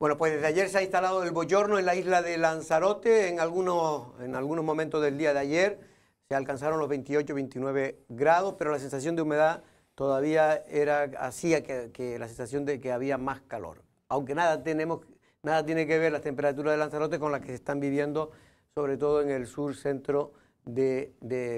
Bueno, pues desde ayer se ha instalado el boyorno en la isla de Lanzarote. En algunos, en algunos momentos del día de ayer se alcanzaron los 28, 29 grados, pero la sensación de humedad todavía era hacía que, la sensación de que había más calor. Aunque nada tenemos, nada tiene que ver la temperatura de Lanzarote con las que se están viviendo, sobre todo en el sur centro de,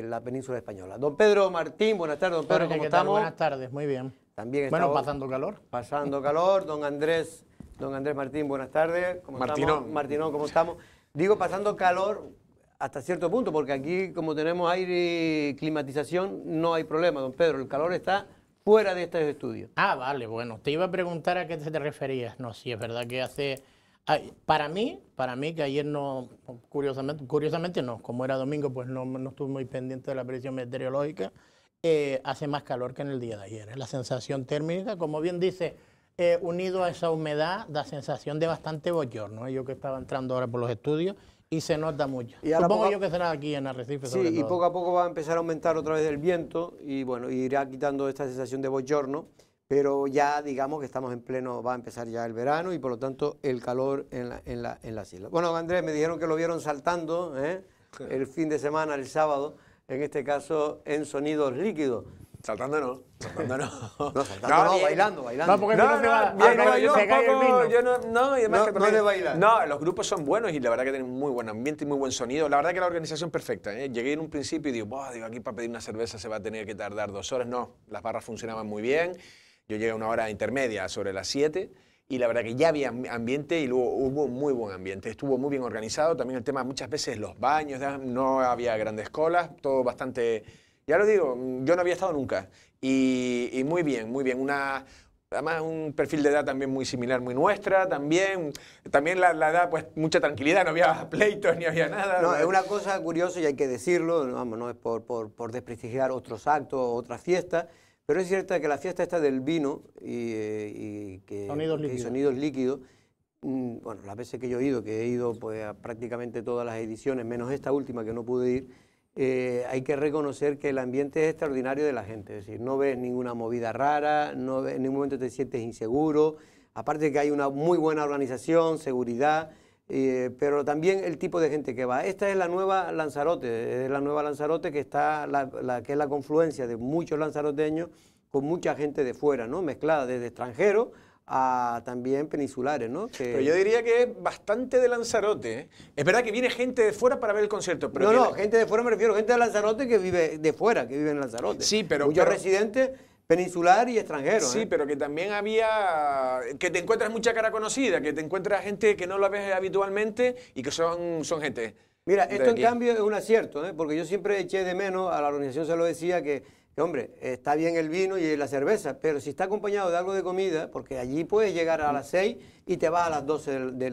la península española. Don Pedro Martín, buenas tardes, don Pedro, ¿cómo estamos? Buenas tardes, muy bien. También bueno, pasando calor. Pasando calor, don Andrés Don Andrés Martín, buenas tardes. ¿Cómo Estamos? Martino, ¿cómo estamos? Digo, pasando calor hasta cierto punto, porque aquí como tenemos aire y climatización, no hay problema, don Pedro. El calor está fuera de este estudio. Ah, vale, bueno. Te iba a preguntar a qué te referías. No, sí, es verdad que hace... Para mí, para mí que ayer no, curiosamente, curiosamente no, como era domingo, pues no, no estuve muy pendiente de la presión meteorológica, eh, hace más calor que en el día de ayer. La sensación térmica, como bien dice eh, unido a esa humedad, da sensación de bastante boyorno, Yo que estaba entrando ahora por los estudios y se nota mucho. Y Supongo yo que será aquí en Arrecife. Sí, y poco a poco va a empezar a aumentar otra vez el viento y bueno, irá quitando esta sensación de boyorno. pero ya digamos que estamos en pleno, va a empezar ya el verano y por lo tanto el calor en, la, en, las islas. Bueno, Andrés, me dijeron que lo vieron saltando ¿eh? el fin de semana, el sábado, en este caso en sonidos líquidos. Saltando no. Saltando no. No, bailando, bailando. No, los grupos son buenos y la verdad que tienen muy buen ambiente y muy buen sonido. La verdad que la organización perfecta. ¿eh? Llegué en un principio y digo, digo, aquí para pedir una cerveza se va a tener que tardar dos horas. No, las barras funcionaban muy bien. Yo llegué a una hora intermedia, sobre las siete y la verdad que ya había ambiente y luego hubo muy buen ambiente. Estuvo muy bien organizado. También el tema muchas veces los baños, no había grandes colas, todo bastante ya lo digo, mm, yo no había estado nunca. Y, muy bien, muy bien. Una, además un perfil de edad también muy similar, muy nuestra, también, también la, la edad, pues mucha tranquilidad, no había pleitos, ni había nada. No, es una cosa curiosa y hay que decirlo, vamos, no es por, por, desprestigiar otros actos, otras fiestas, pero es cierto que la fiesta está del vino y, eh, que, sonidos líquidos. Mm, bueno, las veces que yo he ido, que he ido pues, prácticamente todas las ediciones, menos esta última que no pude ir, eh, hay que reconocer que el ambiente es extraordinario de la gente, es decir, no ves ninguna movida rara, no en ningún momento te sientes inseguro, aparte de que hay una muy buena organización, seguridad, eh, pero también el tipo de gente que va. Esta es la nueva Lanzarote, es la nueva Lanzarote que, está la, que es la confluencia de muchos lanzaroteños con mucha gente de fuera, ¿no? mezclada desde extranjeros a también peninsulares, ¿no? Pero yo diría que es bastante de Lanzarote. ¿eh? Es verdad que viene gente de fuera para ver el concierto. Pero no, no, gente de fuera me refiero, gente de Lanzarote que vive de fuera, que vive en Lanzarote. Sí, pero... Muchos residente residentes peninsular y extranjero. Sí, ¿eh? pero que también había, que te encuentras mucha cara conocida, que te encuentras gente que no la ves habitualmente y que son, son gente. Mira, esto en cambio es un acierto, ¿eh? porque yo siempre eché de menos, a la organización se lo decía, que hombre, está bien el vino y la cerveza, pero si está acompañado de algo de comida, porque allí puedes llegar a las 6 y te vas a las 12 de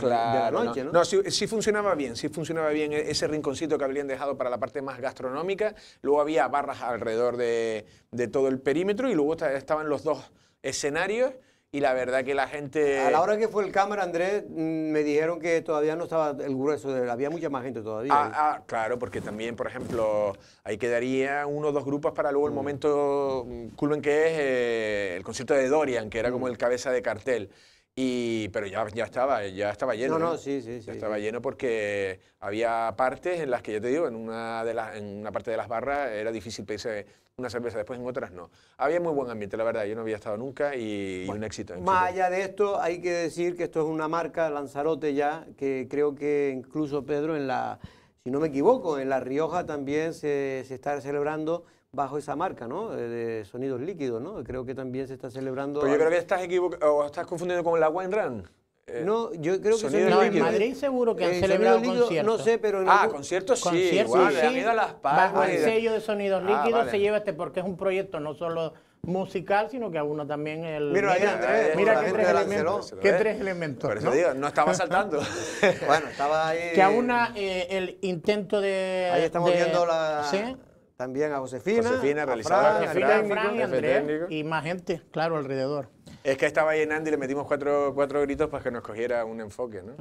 la noche, ¿no? sí, funcionaba bien, sí funcionaba bien e-, ese rinconcito que habían dejado para la parte más gastronómica, luego había barras alrededor de todo el perímetro y luego estaban los dos escenarios y la verdad que la gente... A la hora que fue el cámara, Andrés, mm, me dijeron que todavía no estaba el grueso, de, había mucha más gente todavía. Ah, ah claro, porque también, por ejemplo, ahí quedaría uno o dos grupos para luego el mm. momento mm, culmen que es eh, el concierto de Dorian, que era como el cabeza de cartel. Y, pero ya, ya estaba, ya estaba lleno. No, no, sí, sí, Ya estaba lleno porque había partes en las que, yo te digo, en una, de en una parte de las barras era difícil pese una cerveza, después en otras no. Había muy buen ambiente, la verdad, yo no había estado nunca y, un éxito. Más allá de esto, hay que decir que esto es una marca, Lanzarote ya, que creo que incluso Pedro en la, si no me equivoco, en La Rioja también se, está celebrando bajo esa marca, ¿no? De sonidos líquidos, ¿no? Creo que también se está celebrando... Pero yo creo que estás, o estás confundiendo con la Wine Run. Eh, no, yo creo que sonido no, en Madrid seguro que han eh, celebrado conciertos. No sé, pero en Ah, conciertos sí, conciertos, igual, sí. las Bajo el sello de sonidos ah, líquidos se lleva este porque es un proyecto no solo musical, sino que a uno también el... Mira, mira, mira qué tres, elementos, qué tres elementos. Por eso ¿no? Digo, no estaba saltando. bueno, estaba ahí... Que a una eh, el intento de... Ahí estamos viendo la... ¿sí? También a Josefina, Josefina a y, más gente, claro, alrededor. Es que estaba llenando y le metimos cuatro, cuatro gritos para que nos cogiera un enfoque, ¿no?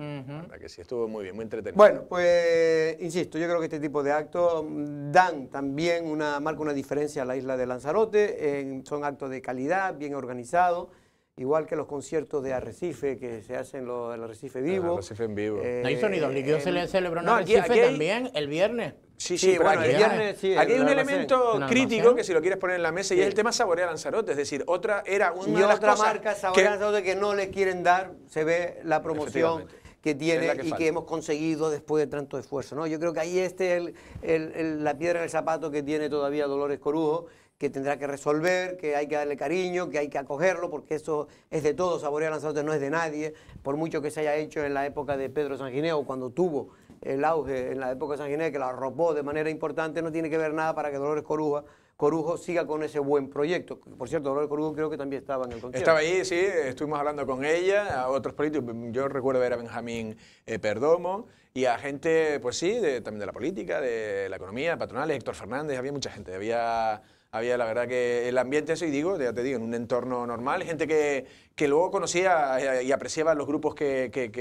que sí, estuvo muy bien, muy entretenido. Bueno, pues insisto, yo creo que este tipo de actos dan también una, marca una diferencia a la isla de Lanzarote, en, son actos de calidad, bien organizados, igual que los conciertos de Arrecife que se hacen en Arrecife Vivo. El Arrecife en vivo. Eh, no hay sonidos líquidos, eh, se le no, Arrecife también el viernes. Sí, sí, bueno, aquí, hay un elemento crítico que si lo quieres poner en la mesa y es el tema saborea Lanzarote, es decir, otra era una otra marca saborea Lanzarote que no le quieren dar, se ve la promoción que tiene y que hemos conseguido después de tanto esfuerzo, ¿no? Yo creo que ahí este la piedra del zapato que tiene todavía Dolores Corujo, que tendrá que resolver, que hay que darle cariño, que hay que acogerlo, porque eso es de todo saborea Lanzarote no es de nadie, por mucho que se haya hecho en la época de Pedro Sangineo cuando tuvo el auge en la época de San Ginés, que la robó de manera importante, no tiene que ver nada para que Dolores Coruja, Corujo siga con ese buen proyecto. Por cierto, Dolores Corujo creo que también estaba en el concierto. Estaba ahí, sí, estuvimos hablando con ella, a otros políticos, mm, yo recuerdo ver a Benjamín eh, Perdomo y a gente, pues sí, también de la política, de la economía, patronales, Héctor Fernández, había mucha gente, había había la verdad que el ambiente eso, y digo, ya te digo, en un entorno normal, gente que, luego conocía eh, y apreciaba los grupos que, que,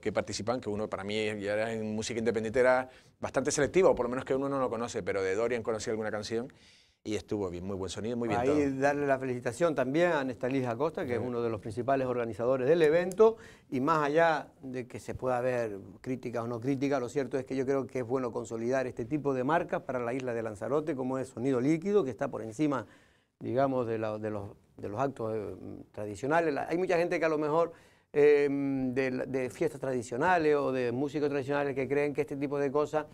que, participan, que uno para mí ya era en música independiente era bastante selectivo, por lo menos que uno no lo conoce, pero de Dorian conocía alguna canción y estuvo bien, muy buen sonido, muy bien. Ahí darle la felicitación también a Nestalís Acosta, que es uno de los principales organizadores del evento, y más allá de que se pueda ver críticas o no críticas, lo cierto es que yo creo que es bueno consolidar este tipo de marcas para la isla de Lanzarote, como es Sonido Líquido, que está por encima, digamos, de, de, los, de los, actos eh, tradicionales. Hay mucha gente que a lo mejor... Eh, de, fiestas tradicionales o de músicos tradicionales que creen que este tipo de cosas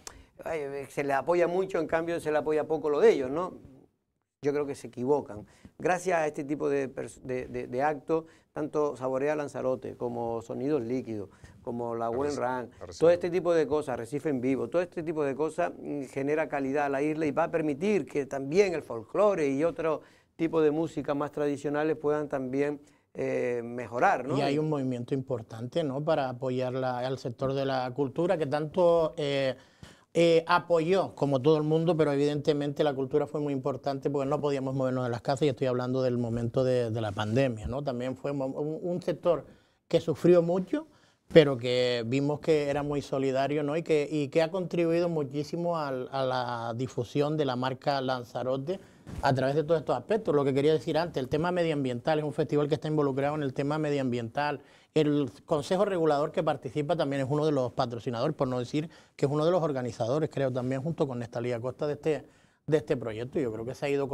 eh, se le apoya mucho, en cambio se le apoya poco lo de ellos, ¿no? yo creo que se equivocan. Gracias a este tipo de, actos, tanto Saborea Lanzarote como Sonidos Líquidos, como La Buen Run, todo este tipo de cosas, Recife en Vivo, todo este tipo de cosas mm, genera calidad a la isla y va a permitir que también el folclore y otro tipo de música más tradicionales puedan también eh, mejorar. Y hay un movimiento importante ¿no? para apoyar al sector de la cultura que tanto... Eh, eh, apoyó, como todo el mundo, pero evidentemente la cultura fue muy importante porque no podíamos movernos de las casas y estoy hablando del momento de, la pandemia, ¿no? También fue un, sector que sufrió mucho, pero que vimos que era muy solidario, ¿no? Y que, y que ha contribuido muchísimo a la difusión de la marca Lanzarote a través de todos estos aspectos. Lo que quería decir antes, el tema medioambiental es un festival que está involucrado en el tema medioambiental, el Consejo Regulador que participa también es uno de los patrocinadores, por no decir que es uno de los organizadores, creo también, junto con Nestalía Costa de este, de este proyecto. Yo creo que se ha ido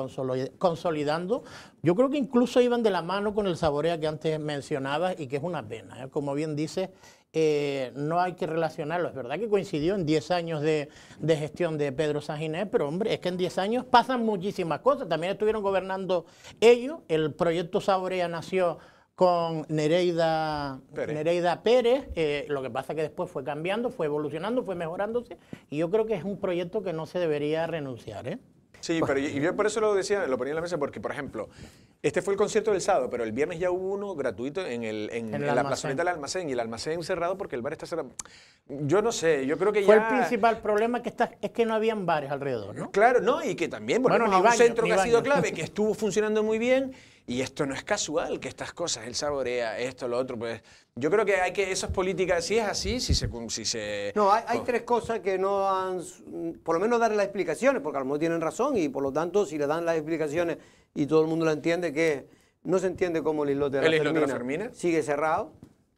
consolidando. Yo creo que incluso iban de la mano con el saborea que antes mencionabas y que es una pena. ¿eh? Como bien dices, eh, no hay que relacionarlo. Es verdad que coincidió en 10 años de, gestión de Pedro Sanginés, pero hombre, es que en 10 años pasan muchísimas cosas. También estuvieron gobernando ellos. El proyecto Saborea nació con Nereida Pérez, Nereida Pérez eh, lo que pasa que después fue cambiando, fue evolucionando, fue mejorándose, y yo creo que es un proyecto que no se debería renunciar. ¿eh? Sí, y pero yo, yo, por eso lo decía, lo ponía en la mesa, porque, por ejemplo, este fue el concierto del sábado, pero el viernes ya hubo uno gratuito en, el, en, la plazoleta del almacén, y el almacén cerrado porque el bar está cerrado. Yo no sé, yo creo que ya... Fue el principal problema que está, es que no habían bares alrededor, ¿no? Claro, no, y que también, bueno, un centro que ha sido clave, que estuvo funcionando muy bien, y esto no es casual que estas cosas, él saborea esto, lo otro, pues yo creo que hay que, Esas políticas, política, si es así, si se... Si se no, hay, tres cosas que no han, por lo menos darle las explicaciones, porque a lo mejor tienen razón y por lo tanto si le dan las explicaciones y todo el mundo la entiende, que no se entiende cómo el islote de la, Fermina, sigue cerrado,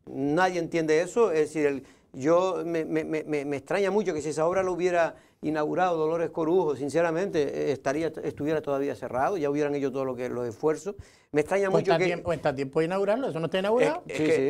nadie entiende eso, es decir, yo me, me extraña mucho que si esa obra lo hubiera inaugurado Dolores Corujo, sinceramente, eh, estaría, estuviera todavía cerrado, ya hubieran hecho todos lo los esfuerzos. Me extraña pues mucho que... Tiempo, está tiempo de inaugurarlo? ¿Eso no está inaugurado?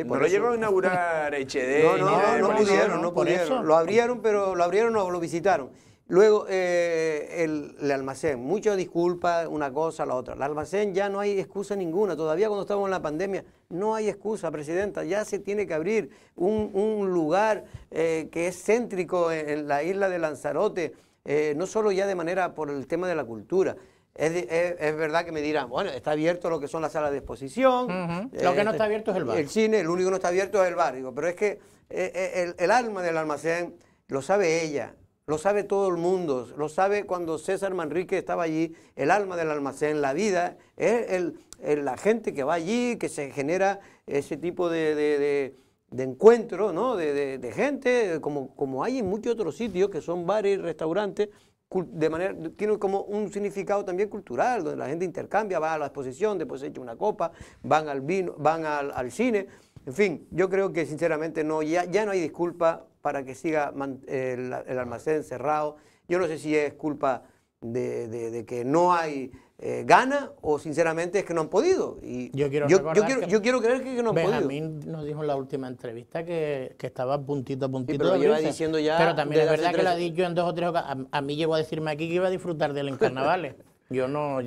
no lo llegaron a inaugurar HD. No, no, no, no, pudieron, no, pudieron. Lo abrieron, pero lo abrieron no, lo visitaron. Luego, eh, el, almacén, muchas disculpas, una cosa, la otra. El almacén ya no hay excusa ninguna, todavía cuando estamos en la pandemia, no hay excusa, Presidenta, ya se tiene que abrir un, lugar eh, que es céntrico en, la isla de Lanzarote, eh, no solo ya de manera por el tema de la cultura, es, verdad que me dirán, bueno, está abierto lo que son las salas de exposición. lo que no este, está abierto es el bar. El cine, el único que no está abierto es el bar. pero es que el, alma del almacén lo sabe ella. Lo sabe todo el mundo, lo sabe cuando César Manrique estaba allí, el alma del almacén, la vida, es el, la gente que va allí, que se genera ese tipo de, encuentro, ¿no? de, gente, como, como hay en muchos otros sitios que son bares y restaurantes, de manera, tiene como un significado también cultural, donde la gente intercambia, va a la exposición, después se echa una copa, van al vino, van al, al cine. En fin, yo creo que sinceramente no, ya, ya no hay disculpa para que siga el, almacén cerrado. Yo no sé si es culpa de, que no hay eh, gana o sinceramente es que no han podido. Y yo, quiero yo, quiero, yo quiero creer que, no han A mí nos dijo en la última entrevista que, estaba puntito a puntito. pero, lo lleva diciendo ya pero también es verdad que lo ha dicho en dos o tres ocasiones. A, mí llegó a decirme aquí que iba a disfrutar del en carnavales. yo no...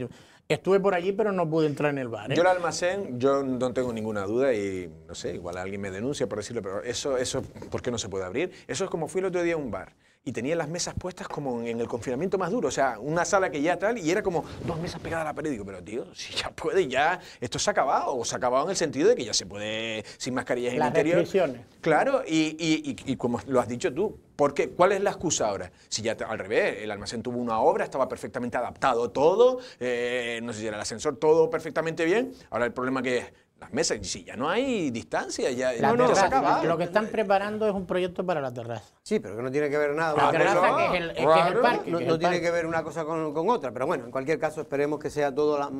Estuve por allí, pero no pude entrar en el bar. ¿eh? Yo el almacén, yo no tengo ninguna duda y no sé, igual alguien me denuncia por decirlo, pero eso, eso, ¿por qué no se puede abrir? Eso es como fui el otro día a un bar y tenía las mesas puestas como en el confinamiento más duro, o sea, una sala que ya tal, y era como dos mesas pegadas a la pared. digo, pero tío, si ya puede, ya, esto se ha acabado, o se ha acabado en el sentido de que ya se puede sin mascarillas en el interior. Claro, y, y, como lo has dicho tú, porque ¿cuál es la excusa ahora? Si ya al revés, el almacén tuvo una obra, estaba perfectamente adaptado todo, eh, no sé si era el ascensor, todo perfectamente bien, ahora el problema que es las mesas, si ya no hay distancia, ya no, Lo que están preparando es un proyecto para la terraza. Sí, pero que no tiene que ver nada. La terraza es el, parque. No, tiene que ver una cosa con, otra, pero bueno, en cualquier caso esperemos que sea todo la,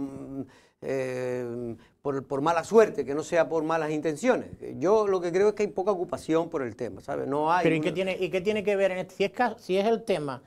eh, por, mala suerte, que no sea por malas intenciones. Yo lo que creo es que hay poca ocupación por el tema, ¿sabes? No hay... Pero ¿y qué tiene, y qué tiene que ver en este, si es, si es el tema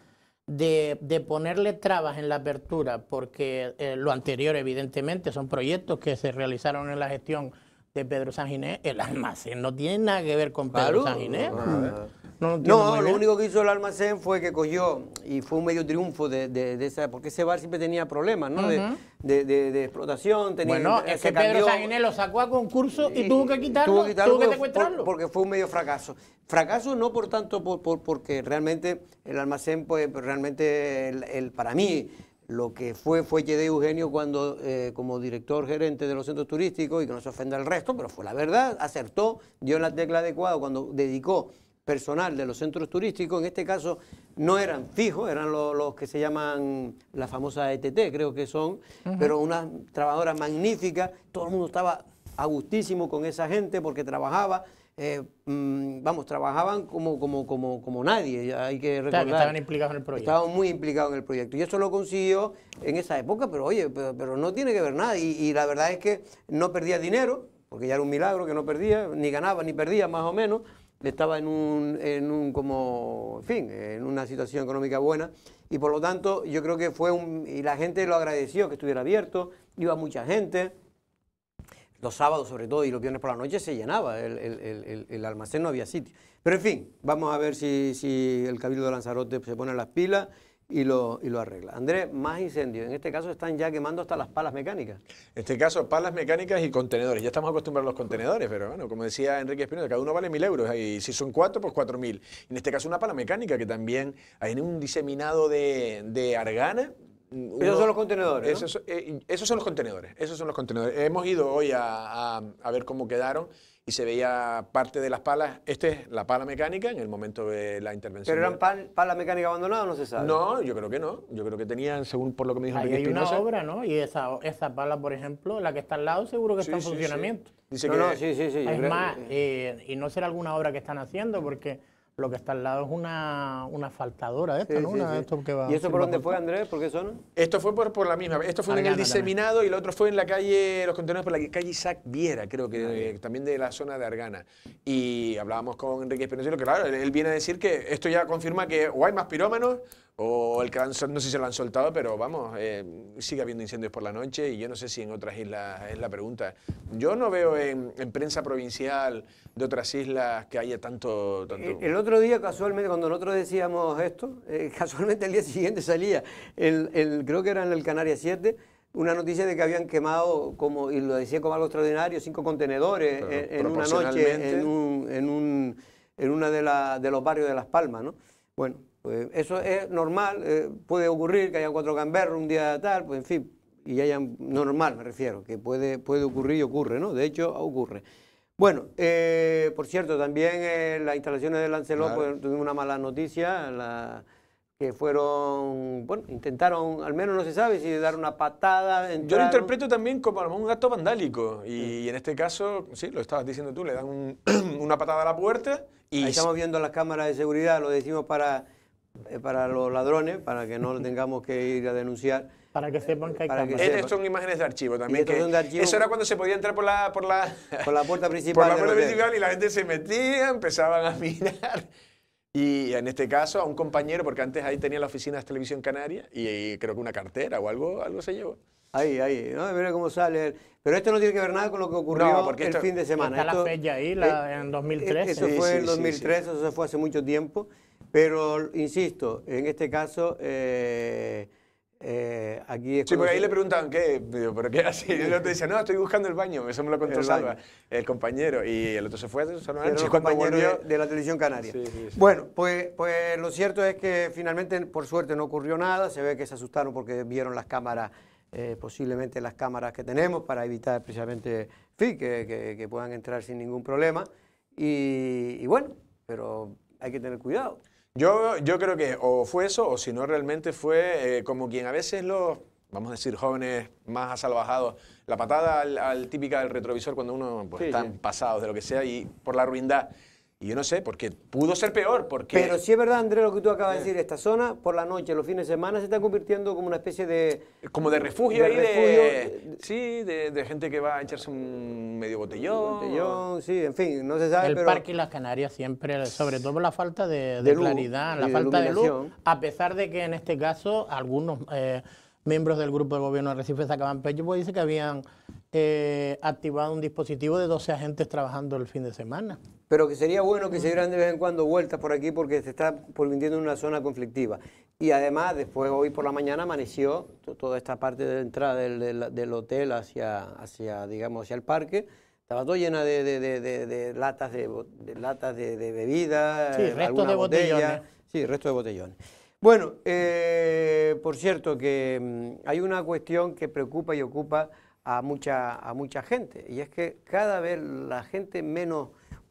de, de, ponerle trabas en la apertura, porque eh, lo anterior, evidentemente, son proyectos que se realizaron en la gestión de Pedro Sanginés, el almacén no tiene nada que ver con Pedro Sanginés. Ah, no, lo único que hizo el almacén fue que cogió, y fue un medio triunfo de, esa, porque ese bar siempre tenía problemas, ¿no? de, explotación, tenía... Bueno, que Pedro Saginé lo sacó a concurso y, tuvo que quitarlo, tuvo que, porque fue un medio fracaso. Fracaso no por tanto porque realmente el almacén, pues realmente el, para mí... Lo que fue fue de Eugenio cuando, eh, como director gerente de los centros turísticos, y que no se ofenda el resto, pero fue la verdad, acertó, dio la tecla adecuada cuando dedicó personal de los centros turísticos, en este caso no eran fijos, eran los, que se llaman la famosa ETT, creo que son, pero unas trabajadoras magníficas, todo el mundo estaba a gustísimo con esa gente porque trabajaba, eh, mm, vamos, trabajaban como, como, como, como nadie, hay que recordar. estaban implicados en el proyecto. Estaban muy implicados en el proyecto. Y eso lo consiguió en esa época, pero oye, pero, no tiene que ver nada. y, la verdad es que no perdía dinero, porque ya era un milagro que no perdía, ni ganaba ni perdía más o menos estaba en un, en un como, en fin, en una situación económica buena y por lo tanto yo creo que fue un, y la gente lo agradeció que estuviera abierto, iba mucha gente, los sábados sobre todo y los viernes por la noche se llenaba, el, almacén no había sitio. Pero en fin, vamos a ver si, si el Cabildo de Lanzarote se pone las pilas y lo, arregla. Andrés, más incendios. En este caso están ya quemando hasta las palas mecánicas. En este caso, palas mecánicas y contenedores. Ya estamos acostumbrados a los contenedores, pero bueno, como decía Enrique Espinoza cada uno vale mil euros. Y si son cuatro, pues cuatro mil. En este caso, una pala mecánica que también hay un diseminado de, de argana esos son los contenedores. Eh, esos, son los contenedores. Esos son los contenedores. Hemos ido hoy a, ver cómo quedaron y se veía parte de las palas. Esta es la pala mecánica en el momento de la intervención. ¿Pero eran palas pala mecánica abandonada no se sabe? No, yo creo que no. Yo creo que tenían, según por lo que me dijo hay una obra, ¿no? Y esa, pala, por ejemplo, la que está al lado, seguro que está en funcionamiento. Dice que, no, sí, sí, sí. Es más, eh, y no será alguna obra que están haciendo porque lo que está al lado es una, una faltadora Esto ¿Y eso por dónde fue, Andrés? ¿Por qué son? Esto fue por, por la misma. Esto fue en el diseminado y el otro fue en la calle, los contenedores por la calle Isaac Viera, creo que eh, también de la zona de Argana. Y hablábamos con Enrique Espinosa, que claro, él, él viene a decir que esto ya confirma que o hay más pirómanos o el no sé si se lo han soltado, pero vamos, eh, sigue habiendo incendios por la noche y yo no sé si en otras islas es la pregunta. Yo no veo en, prensa provincial de otras islas que haya tanto, eh, El, otro día, casualmente, cuando nosotros decíamos esto, eh, casualmente el día siguiente salía, el, creo que era en el Canaria 7, una noticia de que habían quemado, como, y lo decía como algo extraordinario, cinco contenedores en, una noche en, un, en, una de, de los barrios de Las Palmas, ¿no? Bueno, pues eso es normal, eh, puede ocurrir que haya cuatro camberros un día tal, pues en fin, y hayan, normal me refiero, que puede, puede ocurrir y ocurre, ¿no? De hecho, ocurre. Bueno, eh, por cierto, también eh, las instalaciones de Lancelot pues, tuvimos una mala noticia, que fueron, bueno, intentaron, al menos no se sabe si dar una patada. Yo lo interpreto también como un acto vandálico y, en este caso, sí, lo estabas diciendo tú, le dan una patada a la puerta y... Ahí estamos viendo las cámaras de seguridad, lo decimos para eh, para los ladrones, para que no tengamos que ir a denunciar. Para que sepan que hay para Estas son imágenes de archivo también. eso era cuando se podía entrar por la, por la, la puerta principal. Por la puerta principal y la gente se metía, empezaban a mirar. Y en este caso a un compañero, porque antes ahí tenía la oficina de Televisión Canaria y, creo que una cartera o algo, algo se llevó. Ahí, ahí, ¿no? Mira cómo sale. Pero esto no tiene que ver nada con lo que ocurrió porque el fin de semana. Está la fecha ahí, eh, en 2013. Eh, eso fue en 2013, sí, eso fue hace mucho tiempo. Pero, insisto, en este caso... Eh, eh, aquí es sí, porque ahí le preguntaban qué, pero qué así. Y el otro dice, no, estoy buscando el baño, eso me lo contó el compañero. Y el otro se fue, se fue el compañero de, la televisión canaria. Bueno, pues, pues lo cierto es que finalmente, por suerte, no ocurrió nada. Se ve que se asustaron porque vieron las cámaras, eh, posiblemente las cámaras que tenemos, para evitar precisamente que, que, que puedan entrar sin ningún problema. y bueno, pero hay que tener cuidado. Yo, yo creo que o fue eso, o si no realmente fue eh, como quien a veces los, vamos a decir, jóvenes más asalvajados, la patada al, típica del retrovisor cuando uno pues, está pasados de lo que sea y por la ruindad. Y yo no sé, porque pudo ser peor. Porque... Pero sí es verdad, Andrés, lo que tú acabas de eh. decir. Esta zona, por la noche, los fines de semana, se está convirtiendo como una especie de... Como de refugio ahí de... Sí, de, gente que va a echarse un medio botellón. botellón, sí, en fin, no se sabe, El Parque y las Canarias siempre, sobre todo por la falta de, claridad, la falta de luz, a pesar de que en este caso algunos... Eh, miembros del grupo de gobierno de Recife sacaban pecho, pues dice que habían eh, activado un dispositivo de 12 agentes trabajando el fin de semana. Pero que sería bueno que se dieran de vez en cuando vueltas por aquí porque se está volviendo una zona conflictiva. Y además, después hoy por la mañana amaneció toda esta parte de entrada del, hotel hacia, hacia, digamos, hacia el parque. Estaba todo llena de, latas de, latas de, bebida, sí, restos de botellones. Sí, restos de botellones. Bueno, eh, por cierto que mm, hay una cuestión que preocupa y ocupa a mucha, a mucha gente, y es que cada vez la gente menos,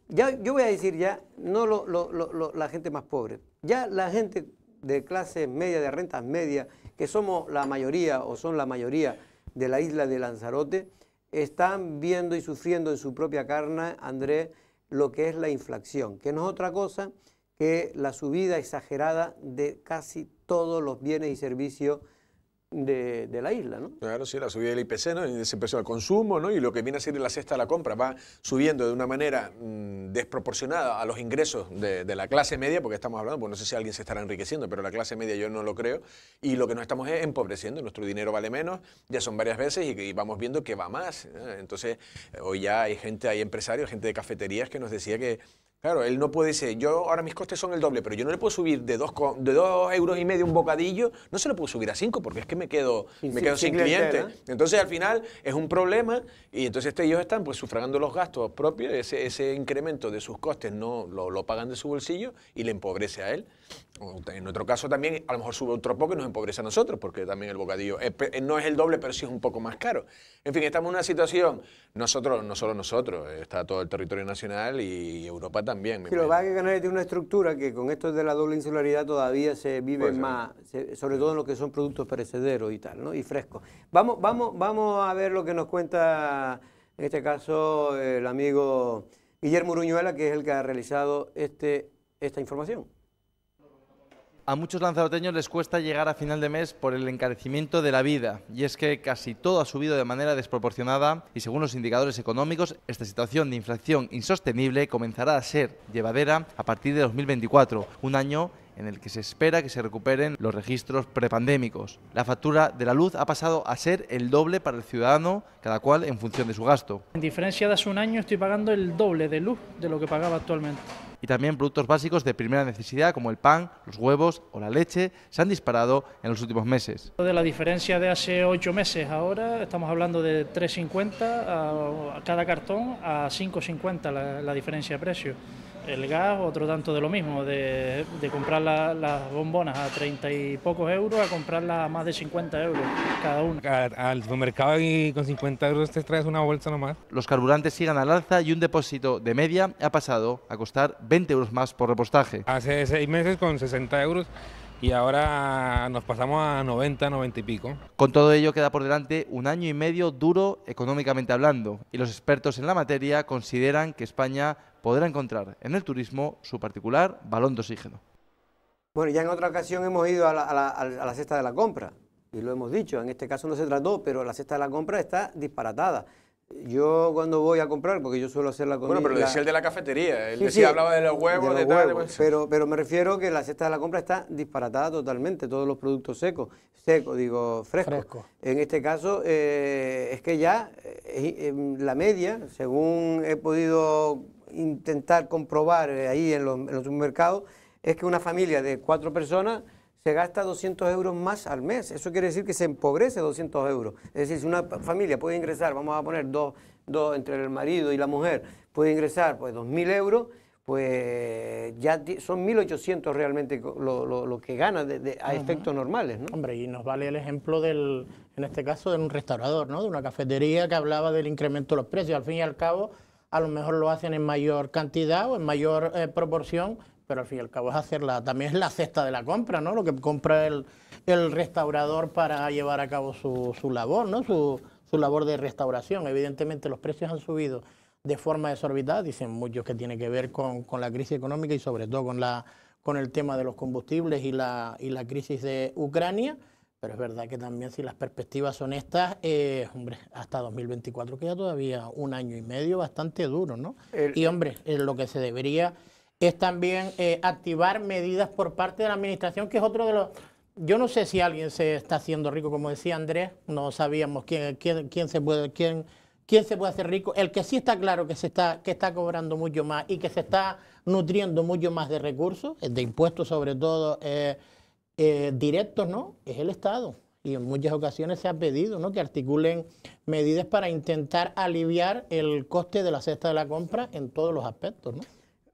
ya, yo voy a decir ya, no la gente más pobre, ya la gente de clase media, de rentas medias, que somos la mayoría o son la mayoría de la isla de Lanzarote, están viendo y sufriendo en su propia carne, Andrés, lo que es la inflación, que no es otra cosa que la subida exagerada de casi todos los bienes y servicios de, de, la isla, Claro, sí, la subida del IPC, ¿no? Ese precio al consumo, ¿no? Y lo que viene a ser la cesta de la compra va subiendo de una manera mm, desproporcionada a los ingresos de, la clase media, porque estamos hablando, pues no sé si alguien se estará enriqueciendo, pero la clase media yo no lo creo, y lo que nos estamos es empobreciendo, nuestro dinero vale menos, ya son varias veces y, vamos viendo que va más. Entonces, eh, hoy ya hay gente, hay empresarios, gente de cafeterías que nos decía que Claro, él no puede decir, yo ahora mis costes son el doble, pero yo no le puedo subir de dos, de dos euros y medio un bocadillo, no se lo puedo subir a cinco porque es que me quedo, me sin, quedo sin, cliente. Entonces al final es un problema y entonces este ellos están pues sufragando los gastos propios, ese, ese incremento de sus costes no lo, lo pagan de su bolsillo y le empobrece a él en nuestro caso también a lo mejor sube otro poco y nos empobrece a nosotros, porque también el bocadillo no es el doble, pero sí es un poco más caro. En fin, estamos en una situación, nosotros, no solo nosotros, eh, está todo el territorio nacional y Europa también. Pero va que ganar tiene una estructura que con esto de la doble insularidad todavía se vive más, sobre todo en lo que son productos perecederos y tal, ¿no? Y frescos. Vamos, vamos, vamos a ver lo que nos cuenta, en este caso, el amigo Guillermo Uruñuela, que es el que ha realizado este, esta información. A muchos lanzaroteños les cuesta llegar a final de mes por el encarecimiento de la vida, y es que casi todo ha subido de manera desproporcionada y según los indicadores económicos, esta situación de inflación insostenible comenzará a ser llevadera a partir de 2024, un año en el que se espera que se recuperen los registros prepandémicos. La factura de la luz ha pasado a ser el doble para el ciudadano, cada cual en función de su gasto. En diferencia de hace un año estoy pagando el doble de luz de lo que pagaba actualmente y también productos básicos de primera necesidad como el pan, los huevos o la leche se han disparado en los últimos meses. De la diferencia de hace ocho meses ahora estamos hablando de 3,50 a, cada cartón a 5,50 la, la diferencia de precio el gas, otro tanto de lo mismo, de, comprar las bombonas a 30 y pocos euros a comprarlas a más de 50 euros cada una. Al, supermercado y con 50 euros te traes una bolsa nomás. Los carburantes siguen al alza y un depósito de media ha pasado a costar 20 euros más por repostaje. Hace seis meses con 60 euros y ahora nos pasamos a 90, 90 y pico. Con todo ello queda por delante un año y medio duro económicamente hablando y los expertos en la materia consideran que España podrá encontrar en el turismo su particular balón de oxígeno. Bueno, ya en otra ocasión hemos ido a la, cesta de la compra y lo hemos dicho, en este caso no se trató, pero la cesta de la compra está disparatada. Yo cuando voy a comprar, porque yo suelo hacer la comida... Bueno, pero lo decía el de la cafetería, él decía, hablaba de los huevos, de, Pero, pero me refiero que la cesta de la compra está disparatada totalmente, todos los productos secos, secos, digo, frescos. Fresco. En este caso, eh, es que ya eh, eh, la media, según he podido intentar comprobar eh, ahí en los, supermercados es que una familia de cuatro personas se gasta 200 euros más al mes. Eso quiere decir que se empobrece 200 euros. Es decir, si una familia puede ingresar, vamos a poner dos, dos entre el marido y la mujer, puede ingresar pues 2.000 euros, pues ya son 1.800 realmente lo, que gana a efectos normales. Hombre, y nos vale el ejemplo del, en este caso, de un restaurador, ¿no? de una cafetería que hablaba del incremento de los precios. Al fin y al cabo a lo mejor lo hacen en mayor cantidad o en mayor eh, proporción, pero al fin y al cabo es hacerla, también es la cesta de la compra, ¿no? Lo que compra el, restaurador para llevar a cabo su, labor, ¿no? Su, labor de restauración. Evidentemente los precios han subido de forma desorbitada, dicen muchos que tiene que ver con, la crisis económica y sobre todo con, el tema de los combustibles y la, y la crisis de Ucrania. Pero es verdad que también si las perspectivas son estas, eh, hombre, hasta 2024 queda todavía un año y medio bastante duro, ¿no? y hombre, eh, lo que se debería es también eh, activar medidas por parte de la administración, que es otro de los... Yo no sé si alguien se está haciendo rico, como decía Andrés, no sabíamos quién, quién, quién se puede... Quién, ¿Quién se puede hacer rico? El que sí está claro que se está, que está cobrando mucho más y que se está nutriendo mucho más de recursos, de impuestos sobre todo, eh, eh, directos no, es el Estado. Y en muchas ocasiones se ha pedido ¿no? que articulen medidas para intentar aliviar el coste de la cesta de la compra en todos los aspectos. ¿no?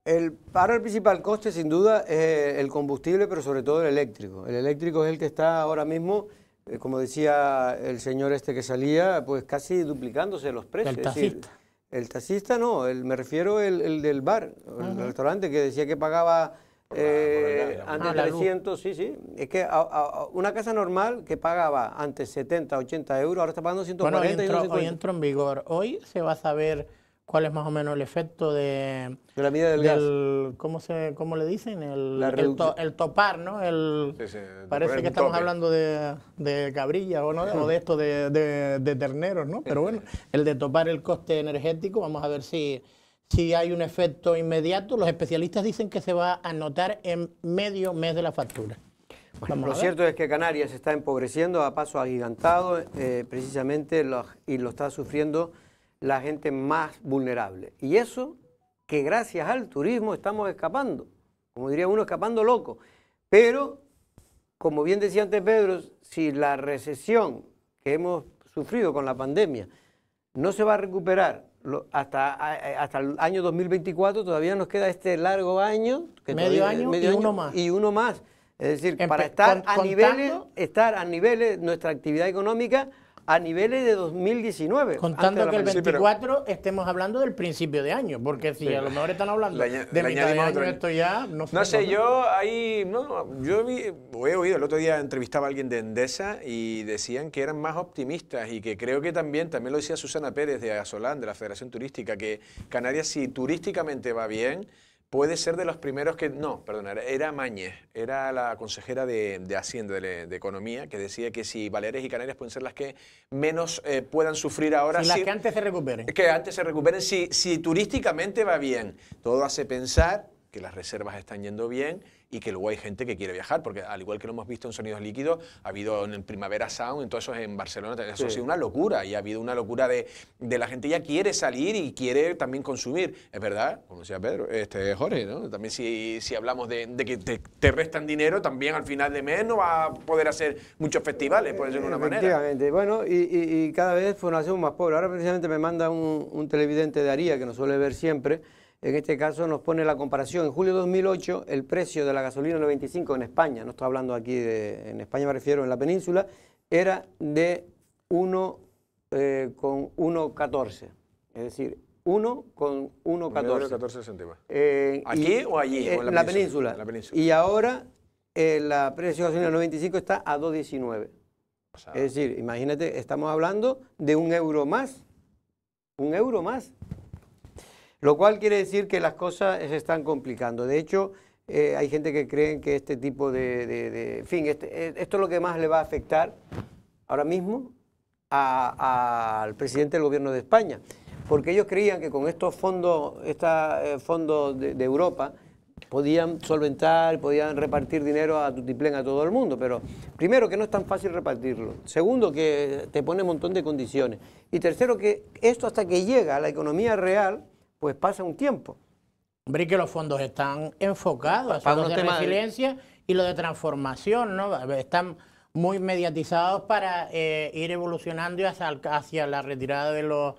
El, para el principal coste, sin duda, es el combustible, pero sobre todo el eléctrico. El eléctrico es el que está ahora mismo eh, como decía el señor este que salía, pues casi duplicándose los precios. El taxista. el taxista no, me refiero el, del bar, el restaurante que decía que pagaba eh, antes 300, ah, sí, sí. Es que una casa normal que pagaba antes 70, 80 euros, ahora está pagando 140 bueno, hoy, en vigor. Hoy se va a saber cuál es más o menos el efecto de... De la medida del, gas. ¿cómo, se, ¿Cómo le dicen? El, el, topar, ¿no? El, parece que estamos hablando de, de cabrilla o, ¿no? o de esto de, de, de terneros, ¿no? Pero bueno, el de topar el coste energético, vamos a ver si si hay un efecto inmediato. Los especialistas dicen que se va a notar en medio mes de la factura. lo cierto es que Canarias está empobreciendo a paso agigantado, eh, precisamente, y lo está sufriendo la gente más vulnerable. Y eso que gracias al turismo estamos escapando, como diría uno, escapando loco. Pero, como bien decía antes Pedro, si la recesión que hemos sufrido con la pandemia no se va a recuperar hasta, hasta el año 2024 todavía nos queda este largo año. medio año y uno más. Y uno más. Es decir, para estar a, niveles, estar a niveles nuestra actividad económica a niveles de 2019. Contando que el 24 estemos hablando del principio de año, porque si a lo mejor están hablando de año, esto ya no, sé, yo ahí, no, yo he oído, el otro día entrevistaba a alguien de Endesa y decían que eran más optimistas y que creo que también, también lo decía Susana Pérez de Azolán, de la Federación Turística, que Canarias si turísticamente va bien, puede ser de los primeros que, no, perdón, era Mañez, era la consejera de, Hacienda, de, Economía, que decía que si Baleares y Canarias pueden ser las que menos eh, puedan sufrir ahora. las que antes se recuperen. Que antes se recuperen, si, si turísticamente va bien. Todo hace pensar que las reservas están yendo bien, y que luego hay gente que quiere viajar, porque al igual que lo hemos visto en Sonidos Líquidos, ha habido en Primavera Sound, en todo eso en Barcelona, eso ha sido una locura y ha habido una locura de, de, la gente ya quiere salir y quiere también consumir. Es verdad, como decía Pedro, este, Jorge, ¿no? también si, si hablamos de, de que te, te, restan dinero, también al final de mes no va a poder hacer muchos festivales, por decirlo de una manera. Efectivamente, bueno, y, y, cada vez fue hacemos más pobres. Ahora precisamente me manda un, un televidente de Aría, que nos suele ver siempre, en este caso nos pone la comparación. En julio de 2008 el precio de la gasolina 95 en España, no estoy hablando aquí de, en España me refiero en la península, era de 1,14. Eh, con 1,14. es decir, 1 con 1,14. céntimos. Eh, ¿Aquí o allí? en, la península, Y ahora el eh, precio de la gasolina 95 está a 2,19. es decir, imagínate, estamos hablando de un euro más. Un euro más. Lo cual quiere decir que las cosas se están complicando. De hecho, eh, hay gente que cree que este tipo de... en fin, este, eh, esto es lo que más le va a afectar ahora mismo al presidente del gobierno de España. Porque ellos creían que con estos fondos, esta, eh, fondo de, Europa podían solventar, podían repartir dinero a Tutiplén a todo el mundo. Pero primero, que no es tan fácil repartirlo. Segundo, que te pone un montón de condiciones. Y tercero, que esto hasta que llega a la economía real pues pasa un tiempo. Hombre, que los fondos están enfocados a de resiliencia y lo de transformación, ¿no? Están muy mediatizados para eh, ir evolucionando hacia, la retirada de los,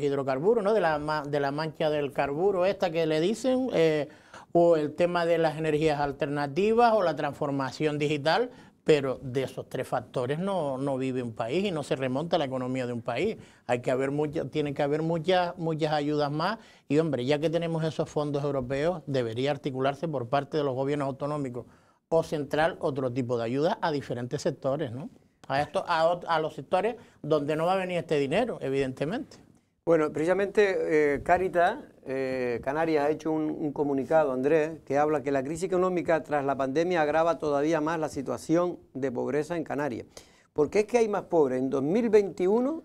hidrocarburos, ¿no? De la, de la mancha del carburo esta que le dicen, eh, o el tema de las energías alternativas o la transformación digital, pero de esos tres factores no, vive un país y no se remonta la economía de un país. Hay que haber mucha, tiene que haber muchas, muchas ayudas más. Y hombre, ya que tenemos esos fondos europeos, debería articularse por parte de los gobiernos autonómicos o central otro tipo de ayudas a diferentes sectores, ¿no? A, esto, a, los sectores donde no va a venir este dinero, evidentemente. Bueno, precisamente eh, Carita eh, Canarias ha hecho un, comunicado, Andrés, que habla que la crisis económica tras la pandemia agrava todavía más la situación de pobreza en Canarias. Porque es que hay más pobres. En 2021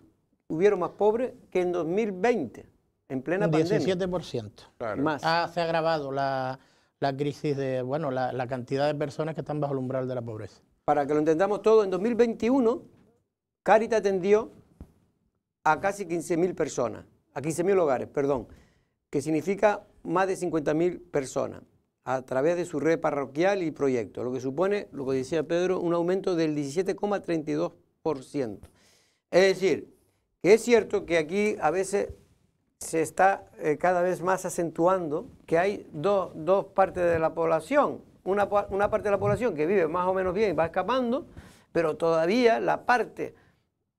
hubieron más pobres que en 2020, en plena pandemia. 17%. Claro. Más. se ha agravado la, crisis de, bueno, la, cantidad de personas que están bajo el umbral de la pobreza. Para que lo entendamos todo, en 2021 Cáritas atendió a casi 15.000 personas, a 15.000 hogares, perdón que significa más de 50.000 personas a través de su red parroquial y proyecto, lo que supone, lo que decía Pedro, un aumento del 17,32%. Es decir, que es cierto que aquí a veces se está eh, cada vez más acentuando que hay dos, partes de la población. Una, una, parte de la población que vive más o menos bien y va escapando, pero todavía la parte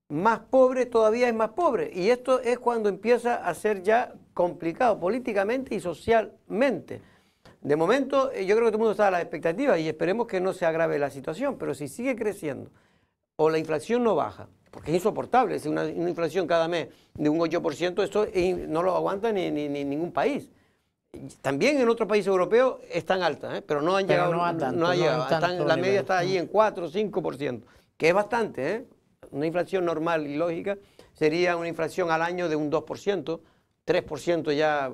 más pobre todavía es más pobre. Y esto es cuando empieza a ser ya complicado políticamente y socialmente. De momento, eh, yo creo que todo el mundo está a la expectativa y esperemos que no se agrave la situación, pero si sigue creciendo o la inflación no baja, porque es insoportable, una, inflación cada mes de un 8%, esto no lo aguanta ni, ningún país. También en otros países europeos están altas, alta, ¿eh? pero no han llegado. No, pues llegado. la media está ahí en 4 o 5%, que es bastante. ¿eh? Una inflación normal y lógica sería una inflación al año de un 2%, 3% ya,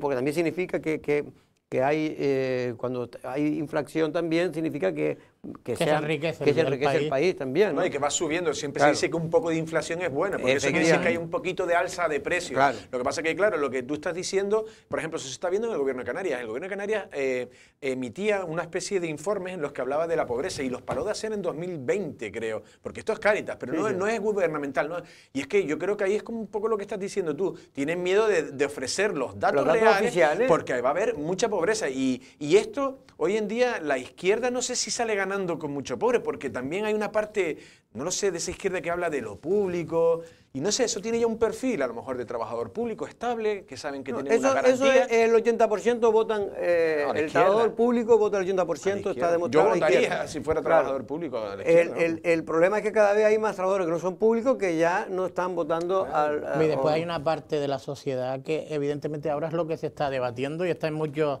porque también significa que, que, que hay, eh, cuando hay infracción también, significa que que, se enriquece, el, país. también. y que va subiendo. Siempre se dice que un poco de inflación es buena, porque eso quiere decir que hay un poquito de alza de precios. Lo que pasa que, claro, lo que tú estás diciendo, por ejemplo, eso se está viendo en el gobierno de Canarias. El gobierno de Canarias eh, emitía una especie de informes en los que hablaba de la pobreza y los paró de hacer en 2020, creo, porque esto es Cáritas, pero no, no, es gubernamental. No. Y es que yo creo que ahí es como un poco lo que estás diciendo tú. Tienen miedo de, ofrecer los datos, reales oficiales. porque va a haber mucha pobreza. Y, y esto, hoy en día, la izquierda no sé si sale ganando ganando con mucho pobre, porque también hay una parte, no lo sé, de esa izquierda que habla de lo público, y no sé, eso tiene ya un perfil a lo mejor de trabajador público estable, que saben que tienen eso, una garantía. Eso es, el 80% votan, eh, el trabajador público vota el 80%, está demostrado Yo votaría si fuera trabajador público el, el, problema es que cada vez hay más trabajadores que no son públicos que ya no están votando al... y después hay una parte de la sociedad que evidentemente ahora es lo que se está debatiendo y está en muchos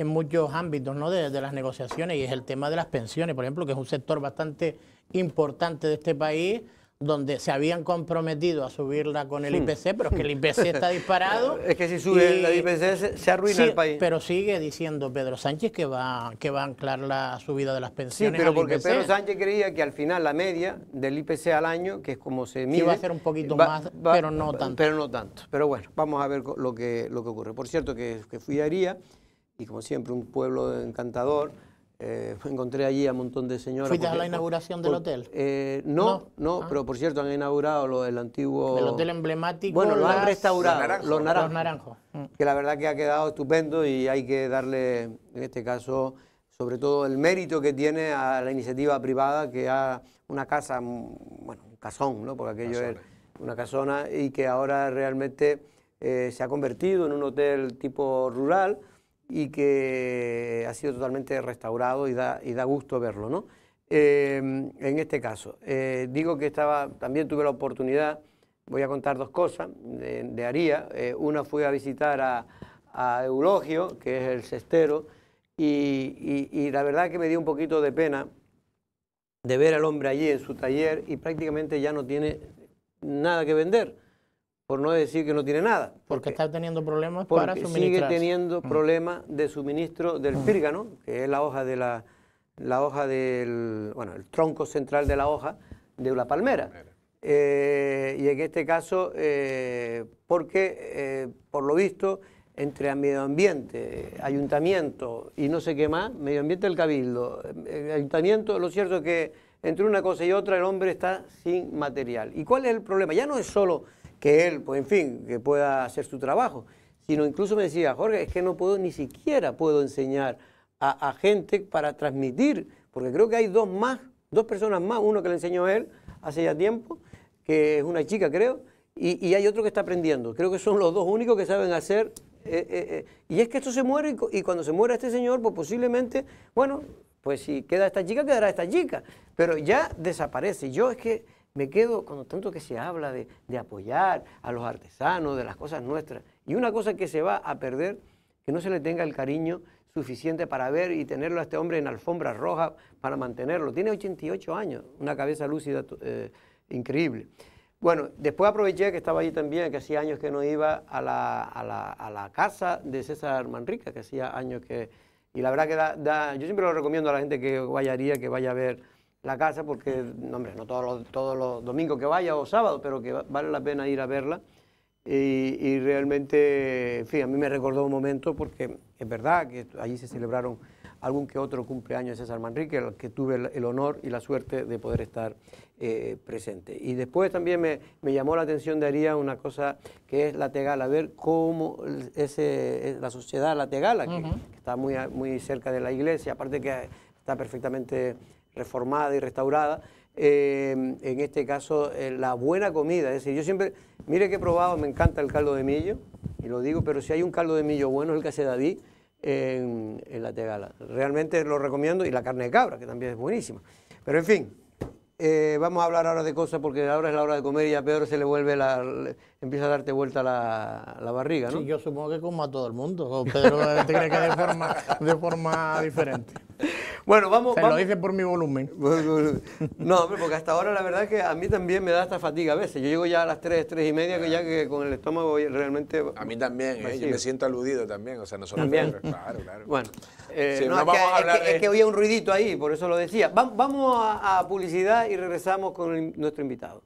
en muchos ámbitos ¿no? de, las negociaciones y es el tema de las pensiones, por ejemplo, que es un sector bastante importante de este país donde se habían comprometido a subirla con el hmm. IPC, pero es que el IPC está disparado. es que si sube el IPC se, arruina el país. Pero sigue diciendo Pedro Sánchez que va, que va a anclar la subida de las pensiones. Sí, pero porque Pedro Sánchez creía que al final la media del IPC al año, que es como se mide. va a ser un poquito más, pero no tanto. Pero no tanto. Pero bueno, vamos a ver lo que, lo que ocurre. Por cierto, que, que fui a Iría, y como siempre, un pueblo encantador. Eh, encontré allí a un montón de señoras. ¿Fuiste a la inauguración del hotel? Eh, no, no, ah. pero por cierto han inaugurado lo, del antiguo... El hotel emblemático. Bueno, lo han restaurado, los naranjos. Mm. Que la verdad que ha quedado estupendo y hay que darle, en este caso, sobre todo el mérito que tiene a la iniciativa privada, que ha una casa, mm, bueno, un casón, ¿no? Porque aquello es una casona y que ahora realmente eh, se ha convertido en un hotel tipo rural y que ha sido totalmente restaurado y da, gusto verlo, ¿no? Eh, en este caso, eh, digo que estaba, también tuve la oportunidad, voy a contar dos cosas de, Aría. Eh, una fui a visitar a, Eulogio, que es el cestero, y, y la verdad que me dio un poquito de pena de ver al hombre allí en su taller y prácticamente ya no tiene nada que vender por no decir que no tiene nada. Porque, está teniendo problemas para suministrar. sigue teniendo mm. problemas de suministro del mm. pírgano, que es la hoja de la, la hoja del, bueno, el tronco central de la hoja de la palmera. Eh, y en este caso, eh, porque eh, por lo visto, entre medio ambiente, ayuntamiento y no sé qué más, medio ambiente del cabildo, ayuntamiento, lo cierto es que entre una cosa y otra el hombre está sin material. ¿Y cuál es el problema? Ya no es solo que él, pues, en fin, que pueda hacer su trabajo, sino incluso me decía, Jorge, es que no puedo, ni siquiera puedo enseñar a, gente para transmitir, porque creo que hay dos más, dos personas más, uno que le enseñó a él hace ya tiempo, que es una chica, creo, y, hay otro que está aprendiendo. Creo que son los dos únicos que saben hacer. Eh, eh, eh, y es que esto se muere y, y, cuando se muera este señor, pues posiblemente, bueno, pues si queda esta chica, quedará esta chica. Pero ya desaparece. Yo es que me quedo con tanto que se habla de, apoyar a los artesanos, de las cosas nuestras. Y una cosa que se va a perder, que no se le tenga el cariño suficiente para ver y tenerlo a este hombre en alfombra roja para mantenerlo. Tiene 88 años, una cabeza lúcida eh, increíble. Bueno, después aproveché que estaba allí también, que hacía años que no iba a la, casa de César Manrique, que hacía años que... Y la verdad que da, yo siempre lo recomiendo a la gente que vaya, que vaya a ver la casa porque, hombre, no todos los, todos los domingos que vaya o sábado, pero que vale la pena ir a verla. Y, realmente, en fin, a mí me recordó un momento porque es verdad que allí se celebraron algún que otro cumpleaños de César Manrique, al que tuve el, honor y la suerte de poder estar eh, presente. Y después también me, me, llamó la atención de Aría una cosa que es la Tegala, ver cómo ese, la sociedad la Tegala, que, que, está muy, muy cerca de la iglesia, aparte que está perfectamente reformada y restaurada. Eh, en este caso, eh, la buena comida. Es decir, yo siempre, mire que he probado, me encanta el caldo de millo, y lo digo, pero si hay un caldo de millo bueno es el que hace David en, en la Tegala. Realmente lo recomiendo, y la carne de cabra, que también es buenísima. Pero en fin, eh, vamos a hablar ahora de cosas porque ahora es la hora de comer y a Pedro se le vuelve la, empieza a darte vuelta la, la barriga, ¿no? Sí, yo supongo que como a todo el mundo, pero te crees que de forma, de forma diferente. Bueno, vamos. Se lo dice por mi volumen. No, hombre, porque hasta ahora la verdad es que a mí también me da esta fatiga a veces. Yo llego ya a las tres, tres y media, que ya que con el estómago realmente. A mí también, ¿eh? pues yo me siento aludido también. O sea, solo También. claro, claro. Bueno, es, que, un ruidito ahí, por eso lo decía. vamos a, publicidad y regresamos con nuestro invitado.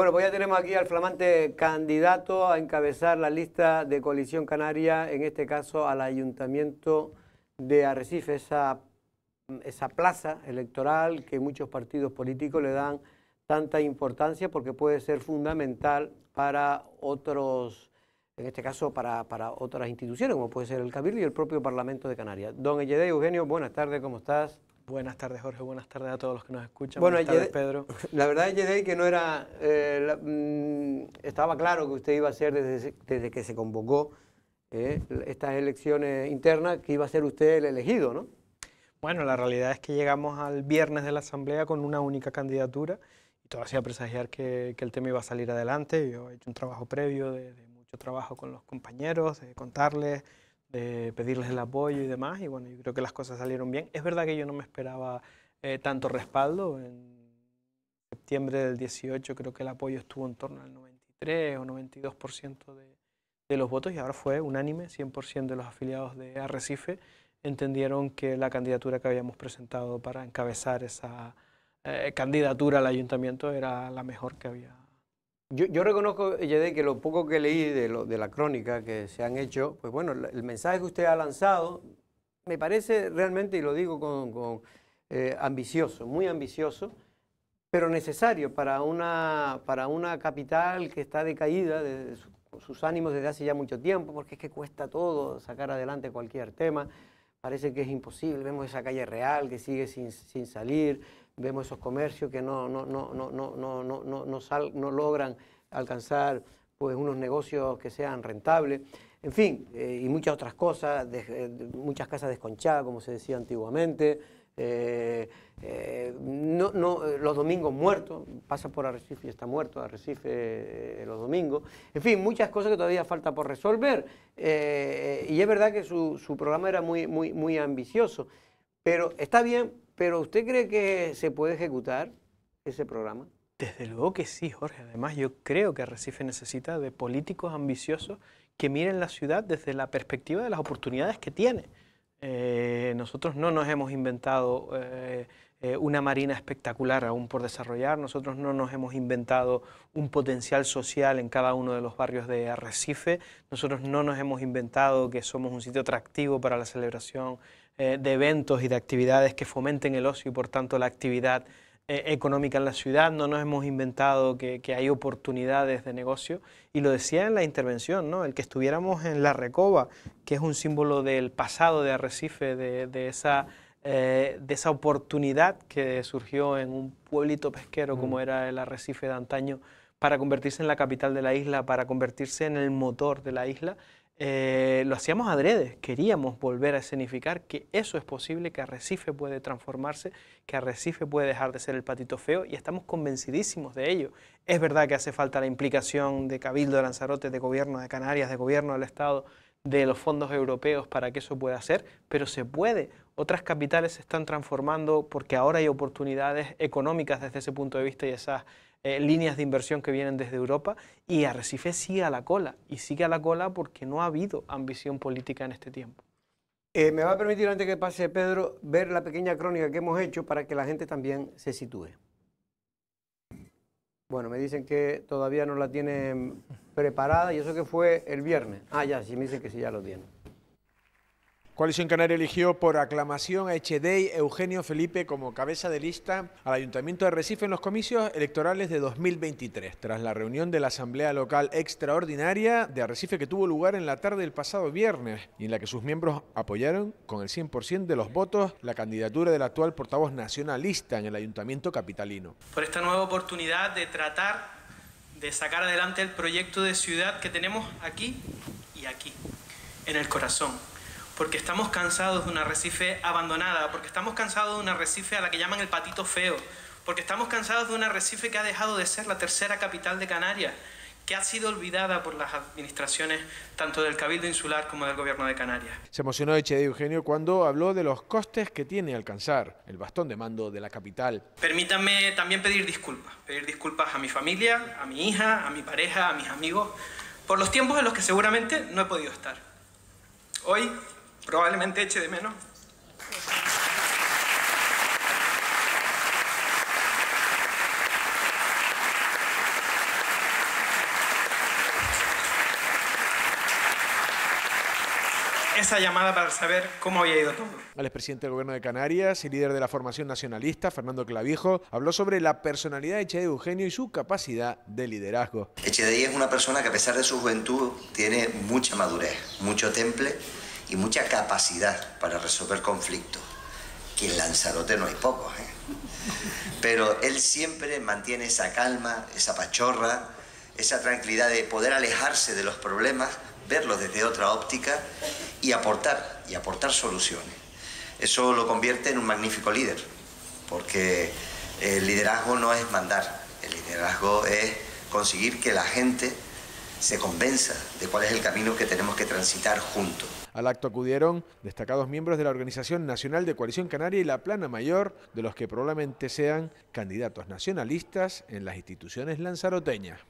Bueno, pues ya tenemos aquí al flamante candidato a encabezar la lista de coalición canaria, en este caso al ayuntamiento de Arrecife, esa, plaza electoral que muchos partidos políticos le dan tanta importancia porque puede ser fundamental para otros, en este caso para, otras instituciones, como puede ser el Cabildo y el propio Parlamento de Canarias. Don Eyede Eugenio, buenas tardes, ¿cómo estás? Buenas tardes, Jorge. Buenas tardes a todos los que nos escuchan. Bueno, tardes, Pedro. La verdad, es que no era. Eh, mm, estaba claro que usted iba a ser desde, que se convocó eh, estas elecciones internas, que iba a ser usted el elegido, ¿no? Bueno, la realidad es que llegamos al viernes de la Asamblea con una única candidatura y todo hacía presagiar que, el tema iba a salir adelante. Yo he hecho un trabajo previo, de, de mucho trabajo con los compañeros, de contarles de pedirles el apoyo y demás. Y bueno, yo creo que las cosas salieron bien. Es verdad que yo no me esperaba eh, tanto respaldo. En septiembre del 18 creo que el apoyo estuvo en torno al 93 o 92% de, de los votos y ahora fue unánime, 100% de los afiliados de Arrecife entendieron que la candidatura que habíamos presentado para encabezar esa eh, candidatura al ayuntamiento era la mejor que había yo, yo reconozco, Yede, que lo poco que leí de, la crónica que se han hecho, pues bueno, el mensaje que usted ha lanzado me parece realmente, y lo digo con, eh, ambicioso, muy ambicioso, pero necesario para una, para una capital que está decaída de sus ánimos desde hace ya mucho tiempo, porque es que cuesta todo sacar adelante cualquier tema, parece que es imposible, vemos esa calle real que sigue sin salir, vemos esos comercios que no, no, no, no, no, no, no, logran alcanzar pues, unos negocios que sean rentables, en fin, eh, y muchas otras cosas, eh, muchas casas desconchadas, como se decía antiguamente, eh, no, los domingos muertos, pasa por Arrecife y está muerto Arrecife los domingos. En fin, muchas cosas que todavía falta por resolver. y es verdad que su, programa era muy, muy, muy ambicioso, pero está bien pero ¿usted cree que se puede ejecutar ese programa? Desde luego que sí, Jorge. Además, yo creo que Arrecife necesita de políticos ambiciosos que miren la ciudad desde la perspectiva de las oportunidades que tiene. Eh, nosotros no nos hemos inventado eh, eh, una marina espectacular aún por desarrollar, nosotros no nos hemos inventado un potencial social en cada uno de los barrios de Arrecife, nosotros no nos hemos inventado que somos un sitio atractivo para la celebración eh, de eventos y de actividades que fomenten el ocio y por tanto la actividad eh, económica en la ciudad. No nos hemos inventado que, hay oportunidades de negocio. Y lo decía en la intervención, ¿no? el que estuviéramos en la Recoba, que es un símbolo del pasado de Arrecife, de, eh, esa... oportunidad que surgió en un pueblito pesquero como mm. era el arrecife de antaño para convertirse en la capital de la isla, para convertirse en el motor de la isla eh, lo hacíamos adrede, queríamos volver a escenificar que eso es posible, que Arrecife puede transformarse, que Arrecife puede dejar de ser el patito feo y estamos convencidísimos de ello. Es verdad que hace falta la implicación de Cabildo de Lanzarote, de gobierno de Canarias, de gobierno del Estado, de los fondos europeos para que eso pueda ser, pero se puede. Otras capitales se están transformando porque ahora hay oportunidades económicas desde ese punto de vista y esas eh, líneas de inversión que vienen desde Europa y Arrecife sigue a la cola y sigue a la cola porque no ha habido ambición política en este tiempo. Eh, me va a permitir, antes que pase Pedro, ver la pequeña crónica que hemos hecho para que la gente también se sitúe. Bueno, me dicen que todavía no la tienen preparada y eso que fue el viernes. Ah, ya, sí, me dicen que sí, ya lo tienen. Coalición Canaria eligió por aclamación a Echedei Eugenio Felipe como cabeza de lista al Ayuntamiento de Recife en los comicios electorales de 2023, tras la reunión de la Asamblea Local Extraordinaria de Arrecife que tuvo lugar en la tarde del pasado viernes y en la que sus miembros apoyaron con el 100% de los votos la candidatura del actual portavoz nacionalista en el Ayuntamiento capitalino. Por esta nueva oportunidad de tratar de sacar adelante el proyecto de ciudad que tenemos aquí y aquí, en el corazón porque estamos cansados de una recife abandonada, porque estamos cansados de una recife a la que llaman el patito feo, porque estamos cansados de una recife que ha dejado de ser la tercera capital de Canarias, que ha sido olvidada por las administraciones tanto del Cabildo Insular como del Gobierno de Canarias. Se emocionó Eche de Eugenio cuando habló de los costes que tiene alcanzar el bastón de mando de la capital. Permítanme también pedir disculpas, pedir disculpas a mi familia, a mi hija, a mi pareja, a mis amigos, por los tiempos en los que seguramente no he podido estar. Hoy probablemente eche de menos. esa llamada para saber cómo había ido todo. Al expresidente del gobierno de Canarias y líder de la formación nacionalista, Fernando Clavijo, habló sobre la personalidad de Echede Eugenio y su capacidad de liderazgo. Echede es una persona que a pesar de su juventud tiene mucha madurez, mucho temple y mucha capacidad para resolver conflictos, que en Lanzarote no hay pocos. ¿eh? Pero él siempre mantiene esa calma, esa pachorra, esa tranquilidad de poder alejarse de los problemas, verlos desde otra óptica y aportar, y aportar soluciones. Eso lo convierte en un magnífico líder, porque el liderazgo no es mandar, el liderazgo es conseguir que la gente se convenza de cuál es el camino que tenemos que transitar juntos. Al acto acudieron destacados miembros de la Organización Nacional de Coalición Canaria y la Plana Mayor, de los que probablemente sean candidatos nacionalistas en las instituciones lanzaroteñas.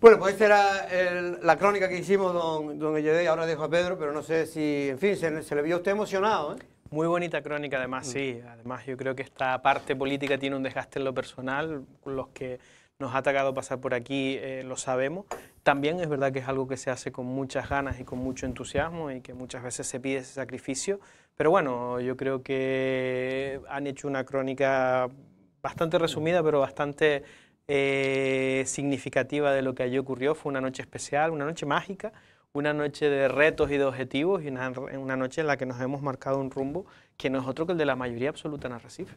Bueno, pues esta era la crónica que hicimos, don, don y Ahora dejo a Pedro, pero no sé si, en fin, se, le vio a usted emocionado. ¿eh? Muy bonita crónica, además, sí. Además, yo creo que esta parte política tiene un desgaste en lo personal. Los que nos ha atacado pasar por aquí, eh, lo sabemos. También es verdad que es algo que se hace con muchas ganas y con mucho entusiasmo y que muchas veces se pide ese sacrificio. Pero bueno, yo creo que han hecho una crónica bastante resumida, pero bastante eh, significativa de lo que allí ocurrió. Fue una noche especial, una noche mágica, una noche de retos y de objetivos y una, una noche en la que nos hemos marcado un rumbo que no es otro que el de la mayoría absoluta en Arrecife.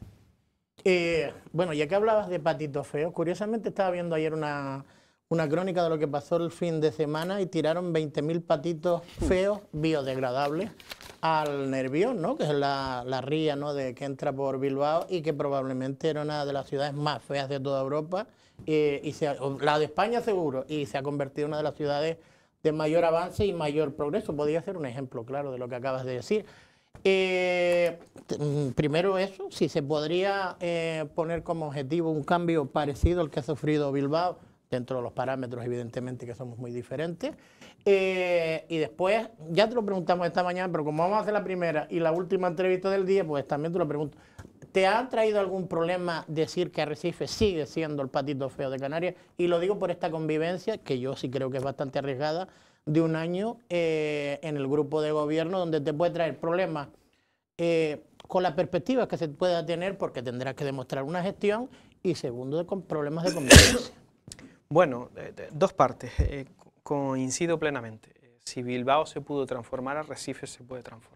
Eh, bueno, ya que hablabas de patitos feos, curiosamente estaba viendo ayer una, crónica de lo que pasó el fin de semana y tiraron 20.000 patitos feos biodegradables al Nervión, ¿no? que es la, ría ¿no? de, que entra por Bilbao y que probablemente era una de las ciudades más feas de toda Europa, eh, y la de España seguro, y se ha convertido en una de las ciudades de mayor avance y mayor progreso. Podría ser un ejemplo claro de lo que acabas de decir. Eh, mm, primero eso, si se podría eh, poner como objetivo un cambio parecido al que ha sufrido Bilbao, dentro de los parámetros evidentemente que somos muy diferentes. Eh, y después, ya te lo preguntamos esta mañana, pero como vamos a hacer la primera y la última entrevista del día, pues también te lo pregunto. ¿Te ha traído algún problema decir que Arrecife sigue siendo el patito feo de Canarias? Y lo digo por esta convivencia, que yo sí creo que es bastante arriesgada, de un año eh, en el grupo de gobierno, donde te puede traer problemas eh, con las perspectivas que se pueda tener, porque tendrás que demostrar una gestión, y segundo, con problemas de convivencia. Bueno, eh, dos partes. coincido plenamente. Si Bilbao se pudo transformar, Arrecife se puede transformar.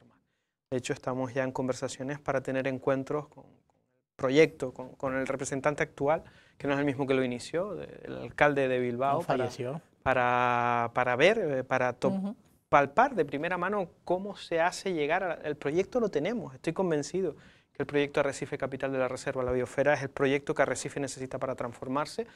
De hecho, estamos ya en conversaciones para tener encuentros con, el proyecto, con, el representante actual, que no es el mismo que lo inició, el alcalde de Bilbao. falleció. Para, para, ver, eh, para palpar de primera mano cómo se hace llegar. el proyecto lo tenemos, estoy convencido que el proyecto Arrecife Capital de la Reserva, la Biosfera, es el proyecto que Arrecife necesita para transformarse.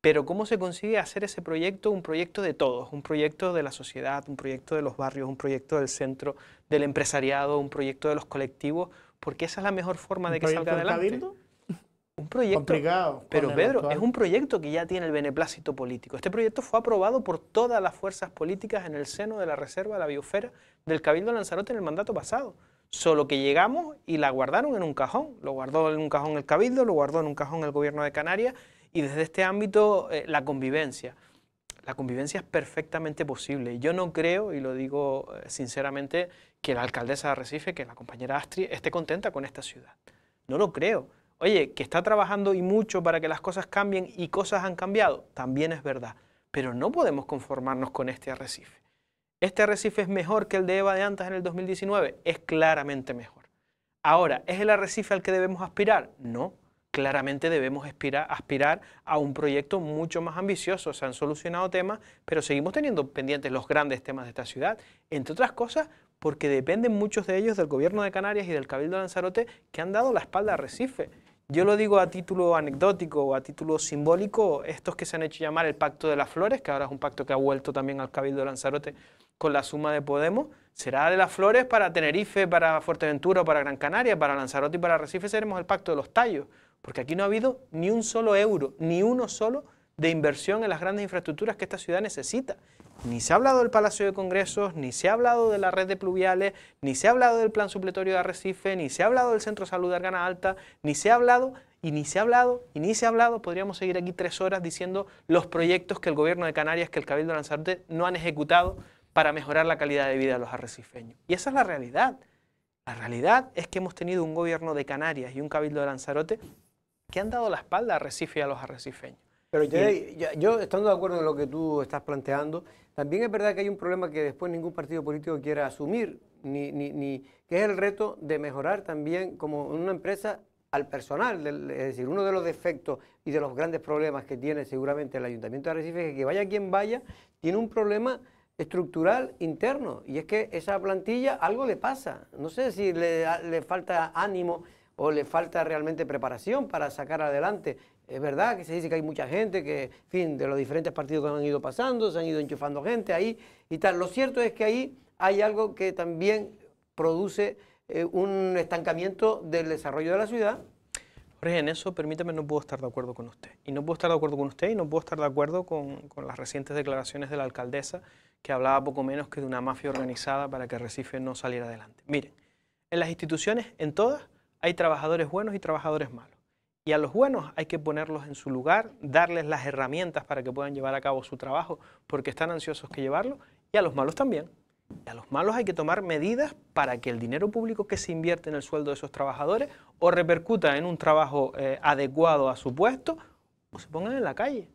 Pero cómo se consigue hacer ese proyecto un proyecto de todos, un proyecto de la sociedad, un proyecto de los barrios, un proyecto del centro, del empresariado, un proyecto de los colectivos, porque esa es la mejor forma de que salga adelante. Un proyecto complicado. Pero Pedro, es un proyecto que ya tiene el beneplácito político. Este proyecto fue aprobado por todas las fuerzas políticas en el seno de la Reserva de la Biosfera del Cabildo Lanzarote en el mandato pasado. Solo que llegamos y la guardaron en un cajón. Lo guardó en un cajón el Cabildo, lo guardó en un cajón el Gobierno de Canarias y desde este ámbito eh, la convivencia. La convivencia es perfectamente posible. Yo no creo, y lo digo eh, sinceramente, que la alcaldesa de Arrecife, que la compañera Astri, esté contenta con esta ciudad. No lo creo. Oye, que está trabajando y mucho para que las cosas cambien y cosas han cambiado, también es verdad. Pero no podemos conformarnos con este arrecife. ¿Este arrecife es mejor que el de Eva de antes en el 2019? Es claramente mejor. Ahora, ¿es el arrecife al que debemos aspirar? No. Claramente debemos aspirar, aspirar a un proyecto mucho más ambicioso. Se han solucionado temas, pero seguimos teniendo pendientes los grandes temas de esta ciudad. Entre otras cosas, porque dependen muchos de ellos del gobierno de Canarias y del Cabildo de Lanzarote que han dado la espalda a Recife. Yo lo digo a título anecdótico o a título simbólico, estos que se han hecho llamar el Pacto de las Flores, que ahora es un pacto que ha vuelto también al Cabildo de Lanzarote con la suma de Podemos, será de las Flores para Tenerife, para Fuerteventura, para Gran Canaria, para Lanzarote y para Recife seremos el Pacto de los Tallos, porque aquí no ha habido ni un solo euro, ni uno solo de inversión en las grandes infraestructuras que esta ciudad necesita. Ni se ha hablado del Palacio de Congresos, ni se ha hablado de la red de pluviales, ni se ha hablado del plan supletorio de Arrecife, ni se ha hablado del Centro de Salud de Argana Alta, ni se ha hablado y ni se ha hablado, y ni se ha hablado, podríamos seguir aquí tres horas diciendo los proyectos que el gobierno de Canarias, que el Cabildo de Lanzarote no han ejecutado para mejorar la calidad de vida de los arrecifeños. Y esa es la realidad. La realidad es que hemos tenido un gobierno de Canarias y un Cabildo de Lanzarote que han dado la espalda a Arrecife y a los arrecifeños. Pero yo, yo, estando de acuerdo en lo que tú estás planteando, también es verdad que hay un problema que después ningún partido político quiera asumir, ni, ni, que es el reto de mejorar también como una empresa al personal. es decir, uno de los defectos y de los grandes problemas que tiene seguramente el Ayuntamiento de Recife es que vaya quien vaya, tiene un problema estructural interno. Y es que esa plantilla algo le pasa. No sé si le, le falta ánimo o le falta realmente preparación para sacar adelante es verdad que se dice que hay mucha gente que, fin, de los diferentes partidos que han ido pasando, se han ido enchufando gente ahí y tal. Lo cierto es que ahí hay algo que también produce eh, un estancamiento del desarrollo de la ciudad. Jorge, en eso, permítame, no puedo estar de acuerdo con usted. Y no puedo estar de acuerdo con usted y no puedo estar de acuerdo con las recientes declaraciones de la alcaldesa que hablaba poco menos que de una mafia organizada para que Recife no saliera adelante. Miren, en las instituciones, en todas, hay trabajadores buenos y trabajadores malos. Y a los buenos hay que ponerlos en su lugar, darles las herramientas para que puedan llevar a cabo su trabajo porque están ansiosos que llevarlo. Y a los malos también. a los malos hay que tomar medidas para que el dinero público que se invierte en el sueldo de esos trabajadores o repercuta en un trabajo eh, adecuado a su puesto o se pongan en la calle.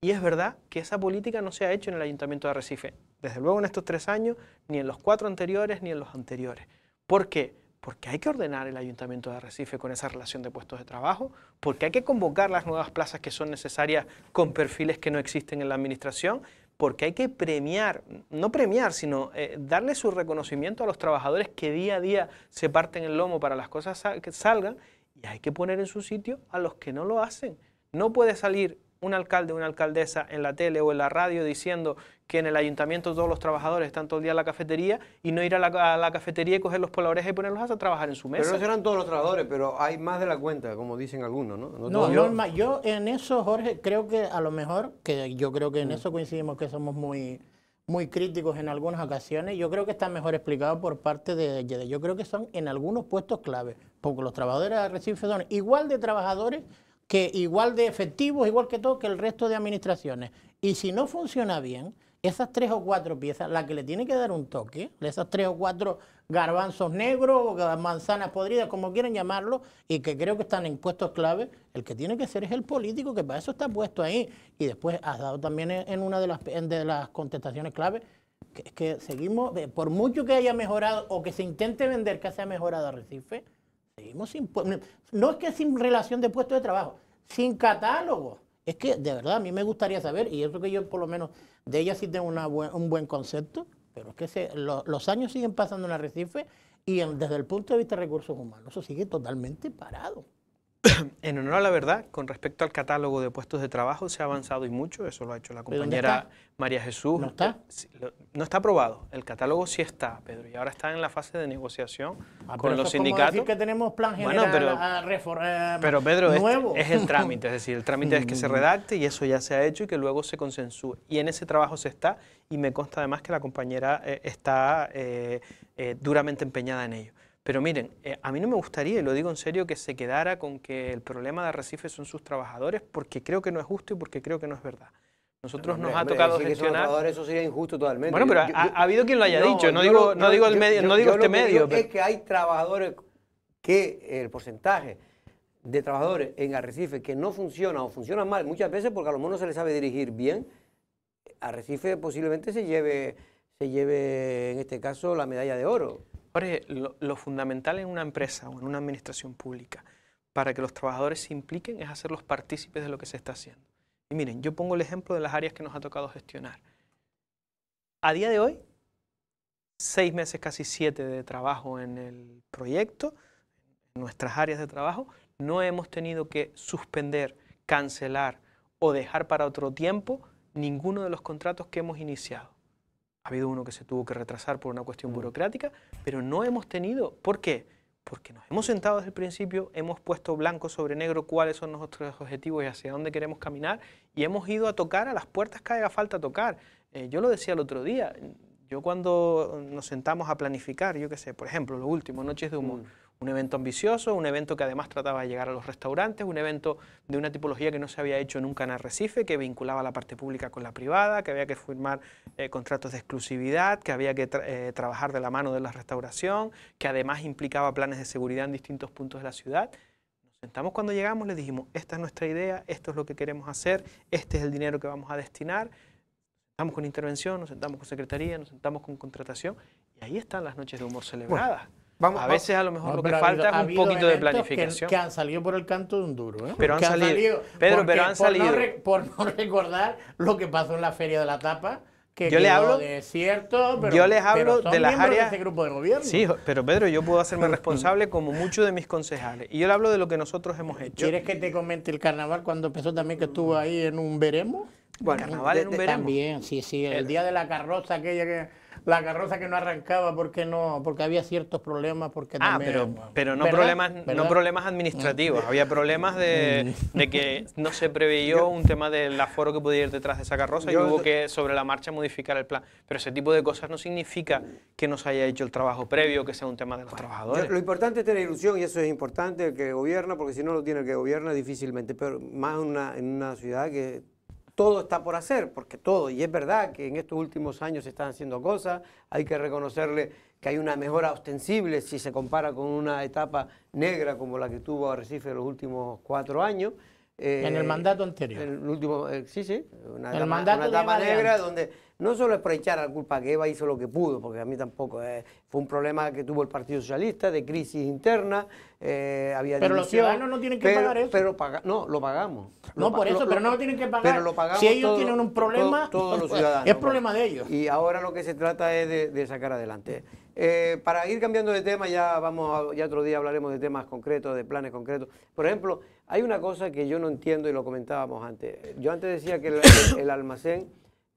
Y es verdad que esa política no se ha hecho en el Ayuntamiento de Recife. Desde luego en estos tres años, ni en los cuatro anteriores, ni en los anteriores. ¿Por qué? porque hay que ordenar el ayuntamiento de Arrecife con esa relación de puestos de trabajo, porque hay que convocar las nuevas plazas que son necesarias con perfiles que no existen en la administración, porque hay que premiar, no premiar, sino eh, darle su reconocimiento a los trabajadores que día a día se parten el lomo para las cosas que salgan, y hay que poner en su sitio a los que no lo hacen. No puede salir un alcalde o una alcaldesa en la tele o en la radio diciendo que en el ayuntamiento todos los trabajadores están todo el día en la cafetería y no ir a la, cafetería y coger los oreja y ponerlos a trabajar en su mesa. Pero no serán todos los trabajadores, pero hay más de la cuenta, como dicen algunos, ¿no? No, yo... en eso, Jorge, creo que a lo mejor, que yo creo que en mm. eso coincidimos que somos muy muy críticos en algunas ocasiones, yo creo que está mejor explicado por parte de Yede. Yo creo que son en algunos puestos clave, porque los trabajadores de Recife son igual de trabajadores que igual de efectivos, igual que todo, que el resto de administraciones. Y si no funciona bien, esas tres o cuatro piezas, la que le tiene que dar un toque, esas tres o cuatro garbanzos negros o manzanas podridas, como quieran llamarlo, y que creo que están en puestos clave, el que tiene que ser es el político, que para eso está puesto ahí. Y después has dado también en una de las, de las contestaciones clave, que, que seguimos, eh, por mucho que haya mejorado o que se intente vender que se ha mejorado Recife, no es que sin relación de puesto de trabajo, sin catálogo. Es que de verdad a mí me gustaría saber, y eso que yo por lo menos de ella sí tengo un buen concepto, pero es que los años siguen pasando en Arrecife y desde el punto de vista de recursos humanos eso sigue totalmente parado. en honor a la verdad, con respecto al catálogo de puestos de trabajo, se ha avanzado y mucho, eso lo ha hecho la compañera María Jesús. ¿No está? No está aprobado, el catálogo sí está, Pedro, y ahora está en la fase de negociación ah, con los sindicatos. Decir que tenemos plan general pero, eh, Pedro, es el trámite, es decir, el trámite es que se redacte y eso ya se ha hecho y que luego se consensúe. Y en ese trabajo se está y me consta además que la compañera eh, está eh, duramente empeñada en ello. Pero miren, eh, a mí no me gustaría, y lo digo en serio, que se quedara con que el problema de Arrecife son sus trabajadores, porque creo que no es justo y porque creo que no es verdad. Nosotros nos ha tocado gestionar. eso sería injusto totalmente. Bueno, pero ha, habido quien lo haya dicho. No digo, no digo, el medio, no digo este medio. Es que hay trabajadores que el porcentaje de trabajadores en Arrecife que no funciona o funciona mal muchas veces porque a lo mejor no se les sabe dirigir bien. Arrecife posiblemente se lleve, se lleve en este caso la medalla de oro. Ahora, lo, lo, fundamental en una empresa o en una administración pública para que los trabajadores se impliquen es hacerlos partícipes de lo que se está haciendo. Y miren, yo pongo el ejemplo de las áreas que nos ha tocado gestionar. A día de hoy, seis meses, casi siete de trabajo en el proyecto, en nuestras áreas de trabajo, no hemos tenido que suspender, cancelar o dejar para otro tiempo ninguno de los contratos que hemos iniciado. Ha habido uno que se tuvo que retrasar por una cuestión mm. burocrática, pero no hemos tenido. ¿Por qué? Porque nos hemos sentado desde el principio, hemos puesto blanco sobre negro cuáles son nuestros objetivos y hacia dónde queremos caminar, y hemos ido a tocar a las puertas que haga falta tocar. Eh, yo lo decía el otro día, yo cuando nos sentamos a planificar, yo qué sé, por ejemplo, lo último, Noches de Humor, mm. Un evento ambicioso, un evento que además trataba de llegar a los restaurantes, un evento de una tipología que no se había hecho nunca en Arrecife, que vinculaba la parte pública con la privada, que había que firmar eh, contratos de exclusividad, que había que eh, trabajar de la mano de la restauración, que además implicaba planes de seguridad en distintos puntos de la ciudad. Nos sentamos cuando llegamos, les dijimos, esta es nuestra idea, esto es lo que queremos hacer, este es el dinero que vamos a destinar Nos sentamos con intervención, nos sentamos con secretaría, nos sentamos con contratación y ahí están las noches de humor celebradas. Vamos, a veces a lo mejor falta un poquito de planificación. Que, han salido por el canto de un duro. ¿eh? Pero han, salido, Pedro, pero han por salido. por no recordar lo que pasó en la Feria de la Tapa. Que yo les hablo de cierto, pero, yo les hablo de las áreas de este grupo de gobierno. Sí, pero Pedro, yo puedo hacerme responsable como muchos de mis concejales y yo le hablo de lo que nosotros hemos hecho. ¿Quieres que te comente el carnaval cuando empezó también que estuvo ahí en un veremos? Bueno, carnaval en un veremos. También, sí, sí, el día de la carroza aquella que la carroza que no arrancaba porque no porque había ciertos problemas porque ah, pero pero no problemas no problemas administrativos había problemas de, mm. que no se previó un tema del aforo que podía ir detrás de esa carroza y hubo que sobre la marcha modificar el plan pero ese tipo de cosas no significa que no se haya hecho el trabajo previo que sea un tema de los trabajadores lo importante es tener ilusión y eso es importante el que gobierna porque si no lo tiene el que gobierna difícilmente pero más en una ciudad que todo está por hacer, porque todo, y es verdad que en estos últimos años se están haciendo cosas, hay que reconocerle que hay una mejora ostensible si se compara con una etapa negra como la que tuvo Arrecife los últimos cuatro años, en el eh, mandato anterior. el último, eh, sí, sí. Una el etapa, mandato una negra donde no solo es para echar la culpa que Eva hizo lo que pudo, porque a mí tampoco. Eh, fue un problema que tuvo el Partido Socialista de crisis interna. había pero los ciudadanos no tienen que pagar eso. Pero no, lo pagamos. No, por eso, pero no lo tienen que pagar. Pero lo pagamos si ellos tienen un problema, todos los ciudadanos. Es problema pues. de ellos. Y ahora lo que se trata es de sacar adelante. Eh, para ir cambiando de tema, ya vamos, otro día hablaremos de temas concretos, de planes concretos. Por ejemplo, hay una cosa que yo no entiendo y lo comentábamos antes. Yo antes decía que el, almacén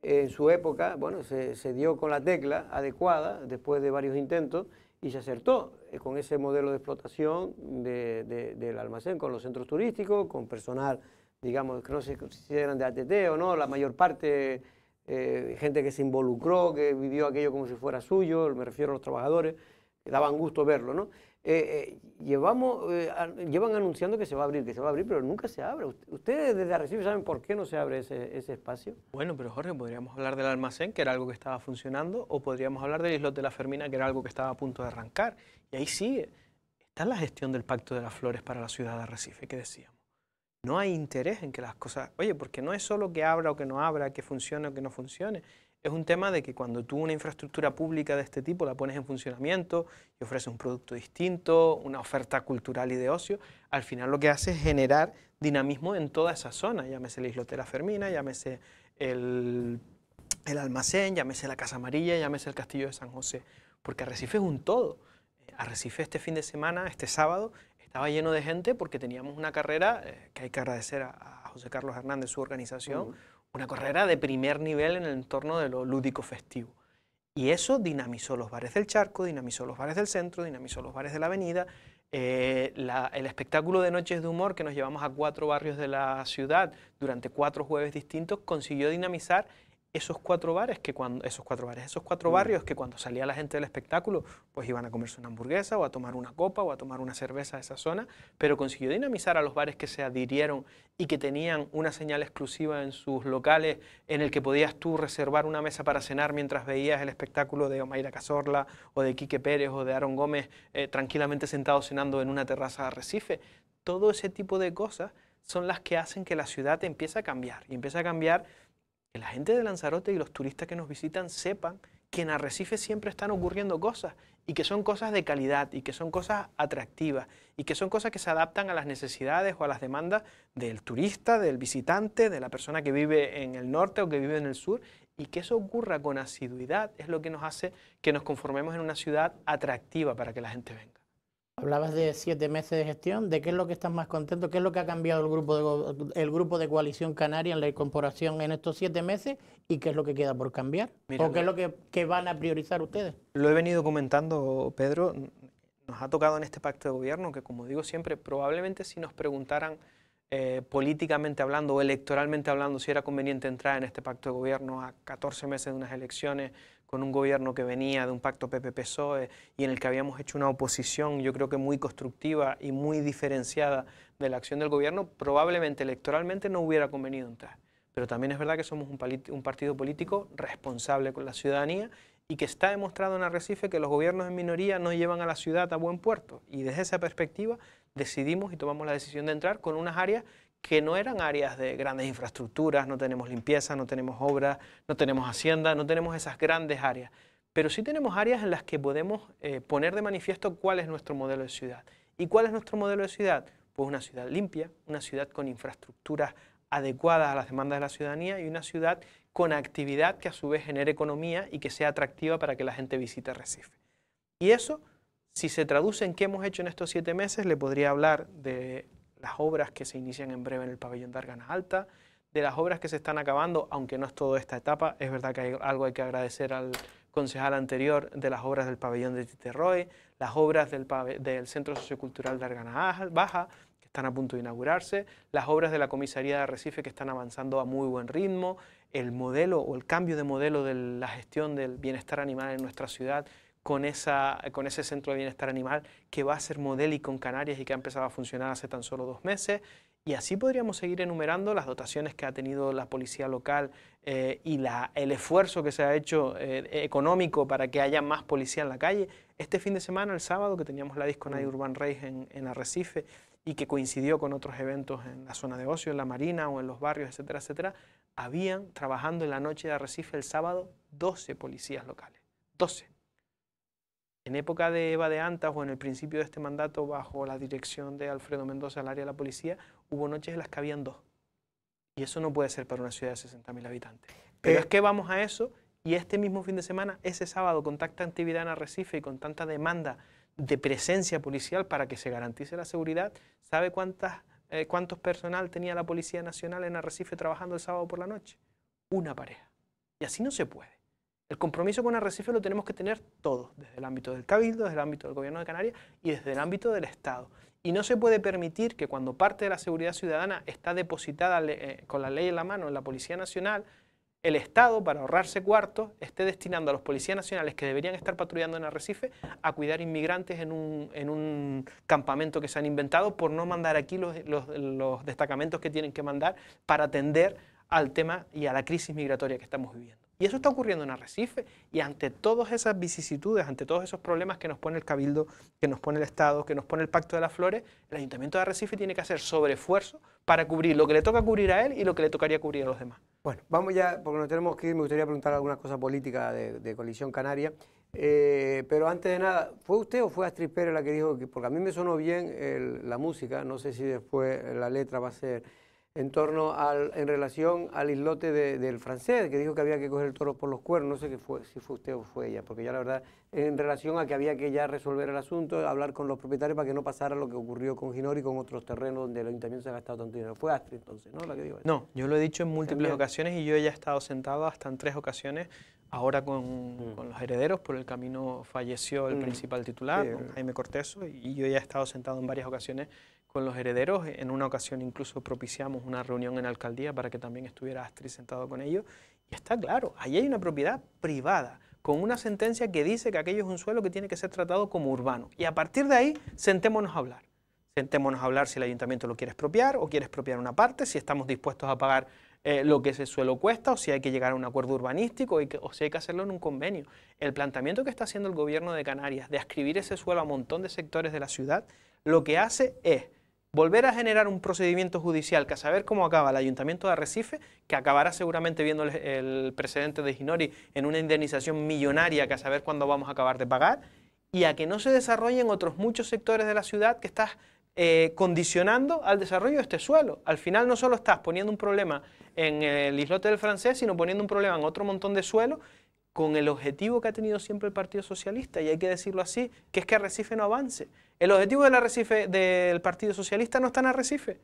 en su época, bueno, se, dio con la tecla adecuada después de varios intentos y se acertó eh, con ese modelo de explotación del almacén, con los centros turísticos, con personal, digamos, que no sé si eran de ATT o no, la mayor parte eh, gente que se involucró, que vivió aquello como si fuera suyo, me refiero a los trabajadores, que daban gusto verlo, ¿no? Eh, eh, llevamos, llevan anunciando que se va a abrir, que se va a abrir, pero nunca se abre. ¿Ustedes desde Arrecife saben por qué no se abre ese, espacio? Bueno, pero Jorge, podríamos hablar del almacén, que era algo que estaba funcionando, o podríamos hablar del Islote de la Fermina, que era algo que estaba a punto de arrancar. Y ahí sí Está la gestión del Pacto de las Flores para la ciudad de Arrecife, que decía no hay interés en que las cosas, oye, porque no es solo que abra o que no abra, que funcione o que no funcione. Es un tema de que cuando tú una infraestructura pública de este tipo la pones en funcionamiento y ofreces un producto distinto, una oferta cultural y de ocio, al final lo que hace es generar dinamismo en toda esa zona. Llámese la islotera Fermina, llámese el, el almacén, llámese la Casa Amarilla, llámese el Castillo de San José. Porque Arrecife es un todo. Eh, Arrecife este fin de semana, este sábado, estaba lleno de gente porque teníamos una carrera, eh, que hay que agradecer a, José Carlos Hernández, su organización, una carrera de primer nivel en el entorno de lo lúdico festivo. Y eso dinamizó los bares del charco, dinamizó los bares del centro, dinamizó los bares de la avenida. Eh, el espectáculo de Noches de Humor que nos llevamos a cuatro barrios de la ciudad durante cuatro jueves distintos consiguió dinamizar esos cuatro bares que cuando esos cuatro bares, esos cuatro mm. barrios que cuando salía la gente del espectáculo, pues iban a comerse una hamburguesa o a tomar una copa o a tomar una cerveza de esa zona, pero consiguió dinamizar a los bares que se adhirieron y que tenían una señal exclusiva en sus locales en el que podías tú reservar una mesa para cenar mientras veías el espectáculo de Omaira Cazorla o de Quique Pérez o de Aaron Gómez eh, tranquilamente sentado cenando en una terraza de Arrecife. Todo ese tipo de cosas son las que hacen que la ciudad empiece a cambiar y empiece a cambiar que la gente de Lanzarote y los turistas que nos visitan sepan que en Arrecife siempre están ocurriendo cosas y que son cosas de calidad y que son cosas atractivas y que son cosas que se adaptan a las necesidades o a las demandas del turista, del visitante, de la persona que vive en el norte o que vive en el sur y que eso ocurra con asiduidad es lo que nos hace que nos conformemos en una ciudad atractiva para que la gente venga. Hablabas de siete meses de gestión. ¿De qué es lo que estás más contento? ¿Qué es lo que ha cambiado el grupo de, el grupo de coalición canaria en la incorporación en estos siete meses? ¿Y qué es lo que queda por cambiar? ¿O qué es lo que, van a priorizar ustedes? Lo he venido comentando, Pedro. Nos ha tocado en este pacto de gobierno que, como digo siempre, probablemente si nos preguntaran eh, políticamente hablando o electoralmente hablando si era conveniente entrar en este pacto de gobierno a 14 meses de unas elecciones con un gobierno que venía de un pacto PP-PSOE eh, y en el que habíamos hecho una oposición, yo creo que muy constructiva y muy diferenciada de la acción del gobierno, probablemente electoralmente no hubiera convenido entrar. Pero también es verdad que somos un, un partido político responsable con la ciudadanía y que está demostrado en Arrecife que los gobiernos en minoría no llevan a la ciudad a buen puerto. Y desde esa perspectiva decidimos y tomamos la decisión de entrar con unas áreas que no eran áreas de grandes infraestructuras, no tenemos limpieza, no tenemos obra, no tenemos hacienda, no tenemos esas grandes áreas, pero sí tenemos áreas en las que podemos eh, poner de manifiesto cuál es nuestro modelo de ciudad. ¿Y cuál es nuestro modelo de ciudad? Pues una ciudad limpia, una ciudad con infraestructuras adecuadas a las demandas de la ciudadanía y una ciudad con actividad que a su vez genere economía y que sea atractiva para que la gente visite Recife. Y eso, si se traduce en qué hemos hecho en estos siete meses, le podría hablar de las obras que se inician en breve en el pabellón de Argana Alta, de las obras que se están acabando, aunque no es toda esta etapa, es verdad que hay, algo hay que agradecer al concejal anterior de las obras del pabellón de Titerroy, las obras del, del Centro Sociocultural de Argana Baja, que están a punto de inaugurarse, las obras de la comisaría de Arrecife que están avanzando a muy buen ritmo, el modelo o el cambio de modelo de la gestión del bienestar animal en nuestra ciudad con, esa, con ese centro de bienestar animal que va a ser modélico en Canarias y que ha empezado a funcionar hace tan solo dos meses. Y así podríamos seguir enumerando las dotaciones que ha tenido la policía local eh, y la, el esfuerzo que se ha hecho eh, económico para que haya más policía en la calle. Este fin de semana, el sábado, que teníamos la disco Night mm. Urban Race en, en Arrecife y que coincidió con otros eventos en la zona de ocio, en la marina o en los barrios, etcétera, etcétera, habían trabajando en la noche de Arrecife el sábado 12 policías locales. 12. En época de Eva de Antas o en el principio de este mandato bajo la dirección de Alfredo Mendoza al área de la policía, hubo noches en las que habían dos. Y eso no puede ser para una ciudad de 60.000 habitantes. Pero eh, es que vamos a eso y este mismo fin de semana, ese sábado, con tanta actividad en Arrecife y con tanta demanda de presencia policial para que se garantice la seguridad, ¿sabe cuántas, eh, cuántos personal tenía la Policía Nacional en Arrecife trabajando el sábado por la noche? Una pareja. Y así no se puede. El compromiso con Arrecife lo tenemos que tener todos, desde el ámbito del Cabildo, desde el ámbito del Gobierno de Canarias y desde el ámbito del Estado. Y no se puede permitir que cuando parte de la seguridad ciudadana está depositada eh, con la ley en la mano en la Policía Nacional, el Estado, para ahorrarse cuartos, esté destinando a los policías nacionales que deberían estar patrullando en Arrecife a cuidar inmigrantes en un, campamento que se han inventado por no mandar aquí los destacamentos que tienen que mandar para atender al tema y a la crisis migratoria que estamos viviendo. Y eso está ocurriendo en Arrecife. Y ante todas esas vicisitudes, ante todos esos problemas que nos pone el Cabildo, que nos pone el Estado, que nos pone el Pacto de las Flores, el Ayuntamiento de Arrecife tiene que hacer sobre sobreesfuerzo para cubrir lo que le toca cubrir a él y lo que le tocaría cubrir a los demás. Bueno, vamos ya, porque nos tenemos que ir, me gustaría preguntar algunas cosas políticas de, Colisión Canaria. Eh, pero antes de nada, ¿fue usted o fue Astrid Pérez la que dijo que, porque a mí me sonó bien la música, no sé si después la letra va a ser en torno al, en relación al islote del francés, que dijo que había que coger el toro por los cuernos, no sé qué fue, si fue usted o fue ella, porque ya la verdad, en relación a que había que ya resolver el asunto, hablar con los propietarios para que no pasara lo que ocurrió con Ginori y con otros terrenos donde el ayuntamiento se ha gastado tanto dinero. Fue Astrid entonces, ¿no? No, yo lo he dicho en múltiples ocasiones y yo ya he estado sentado hasta en tres ocasiones, ahora mm. con, los herederos, por el camino falleció el mm. principal titular, Jaime Corteso, y yo ya he estado sentado en varias ocasiones con los herederos. En una ocasión incluso propiciamos una reunión en la alcaldía para que también estuviera Astrid sentado con ellos. Y está claro, ahí hay una propiedad privada con una sentencia que dice que aquello es un suelo que tiene que ser tratado como urbano. Y a partir de ahí, sentémonos a hablar. Sentémonos a hablar si el ayuntamiento lo quiere expropiar o quiere expropiar una parte, si estamos dispuestos a pagar eh, lo que ese suelo cuesta, o si hay que llegar a un acuerdo urbanístico, o si hay que hacerlo en un convenio. El planteamiento que está haciendo el gobierno de Canarias de ascribir ese suelo a un montón de sectores de la ciudad, lo que hace es volver a generar un procedimiento judicial que a saber cómo acaba el Ayuntamiento de Arrecife, que acabará seguramente viendo el precedente de Ginori en una indemnización millonaria que a saber cuándo vamos a acabar de pagar, y a que no se desarrollen otros muchos sectores de la ciudad que estás eh, condicionando al desarrollo de este suelo. Al final no solo estás poniendo un problema en el islote del francés, sino poniendo un problema en otro montón de suelo con el objetivo que ha tenido siempre el Partido Socialista, y hay que decirlo así, que es que Arrecife no avance. El objetivo del, Arrecife, del Partido Socialista no está en Arrecife.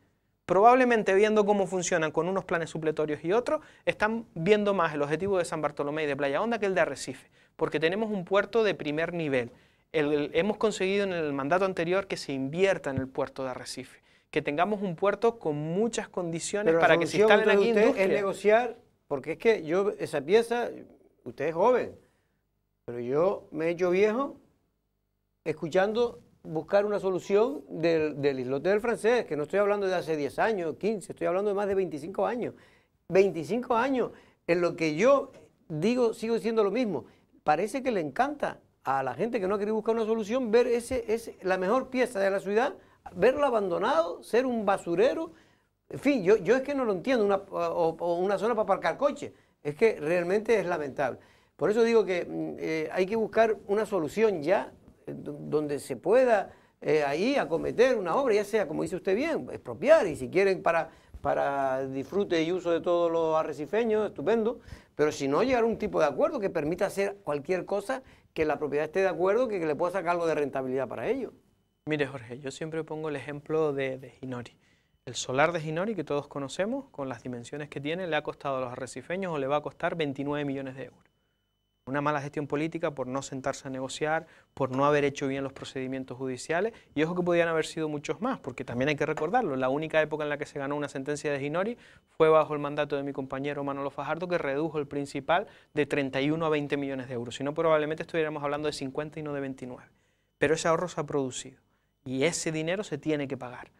Probablemente viendo cómo funcionan con unos planes supletorios y otros, están viendo más el objetivo de San Bartolomé y de Playa Honda que el de Arrecife, porque tenemos un puerto de primer nivel. hemos conseguido en el mandato anterior que se invierta en el puerto de Arrecife, que tengamos un puerto con muchas condiciones para que se instalen aquí usted es negociar, porque es que yo esa pieza usted es joven, pero yo me he hecho viejo escuchando buscar una solución del, islote del francés, que no estoy hablando de hace 10 años, 15, estoy hablando de más de 25 años. 25 años en lo que yo digo, sigo diciendo lo mismo. Parece que le encanta a la gente que no ha querido buscar una solución ver ese, ese, la mejor pieza de la ciudad, verlo abandonado, ser un basurero. En fin, yo, yo es que no lo entiendo, una, o, una zona para aparcar coches. Es que realmente es lamentable. Por eso digo que mm, eh, hay que buscar una solución ya eh, donde se pueda eh, ahí acometer una obra, ya sea, como dice usted bien, expropiar y si quieren para, para disfrute y uso de todos los arrecifeños, estupendo, pero si no, llegar a un tipo de acuerdo que permita hacer cualquier cosa que la propiedad esté de acuerdo, que, le pueda sacar algo de rentabilidad para ello. Mire, Jorge, yo siempre pongo el ejemplo de, de el solar de Ginori, que todos conocemos, con las dimensiones que tiene, le ha costado a los arrecifeños o le va a costar 29 millones de euros. Una mala gestión política por no sentarse a negociar, por no haber hecho bien los procedimientos judiciales, y ojo que podían haber sido muchos más, porque también hay que recordarlo, la única época en la que se ganó una sentencia de Ginori fue bajo el mandato de mi compañero Manolo Fajardo, que redujo el principal de 31 a 20 millones de euros, si no probablemente estuviéramos hablando de 50 y no de 29. Pero ese ahorro se ha producido, y ese dinero se tiene que pagar.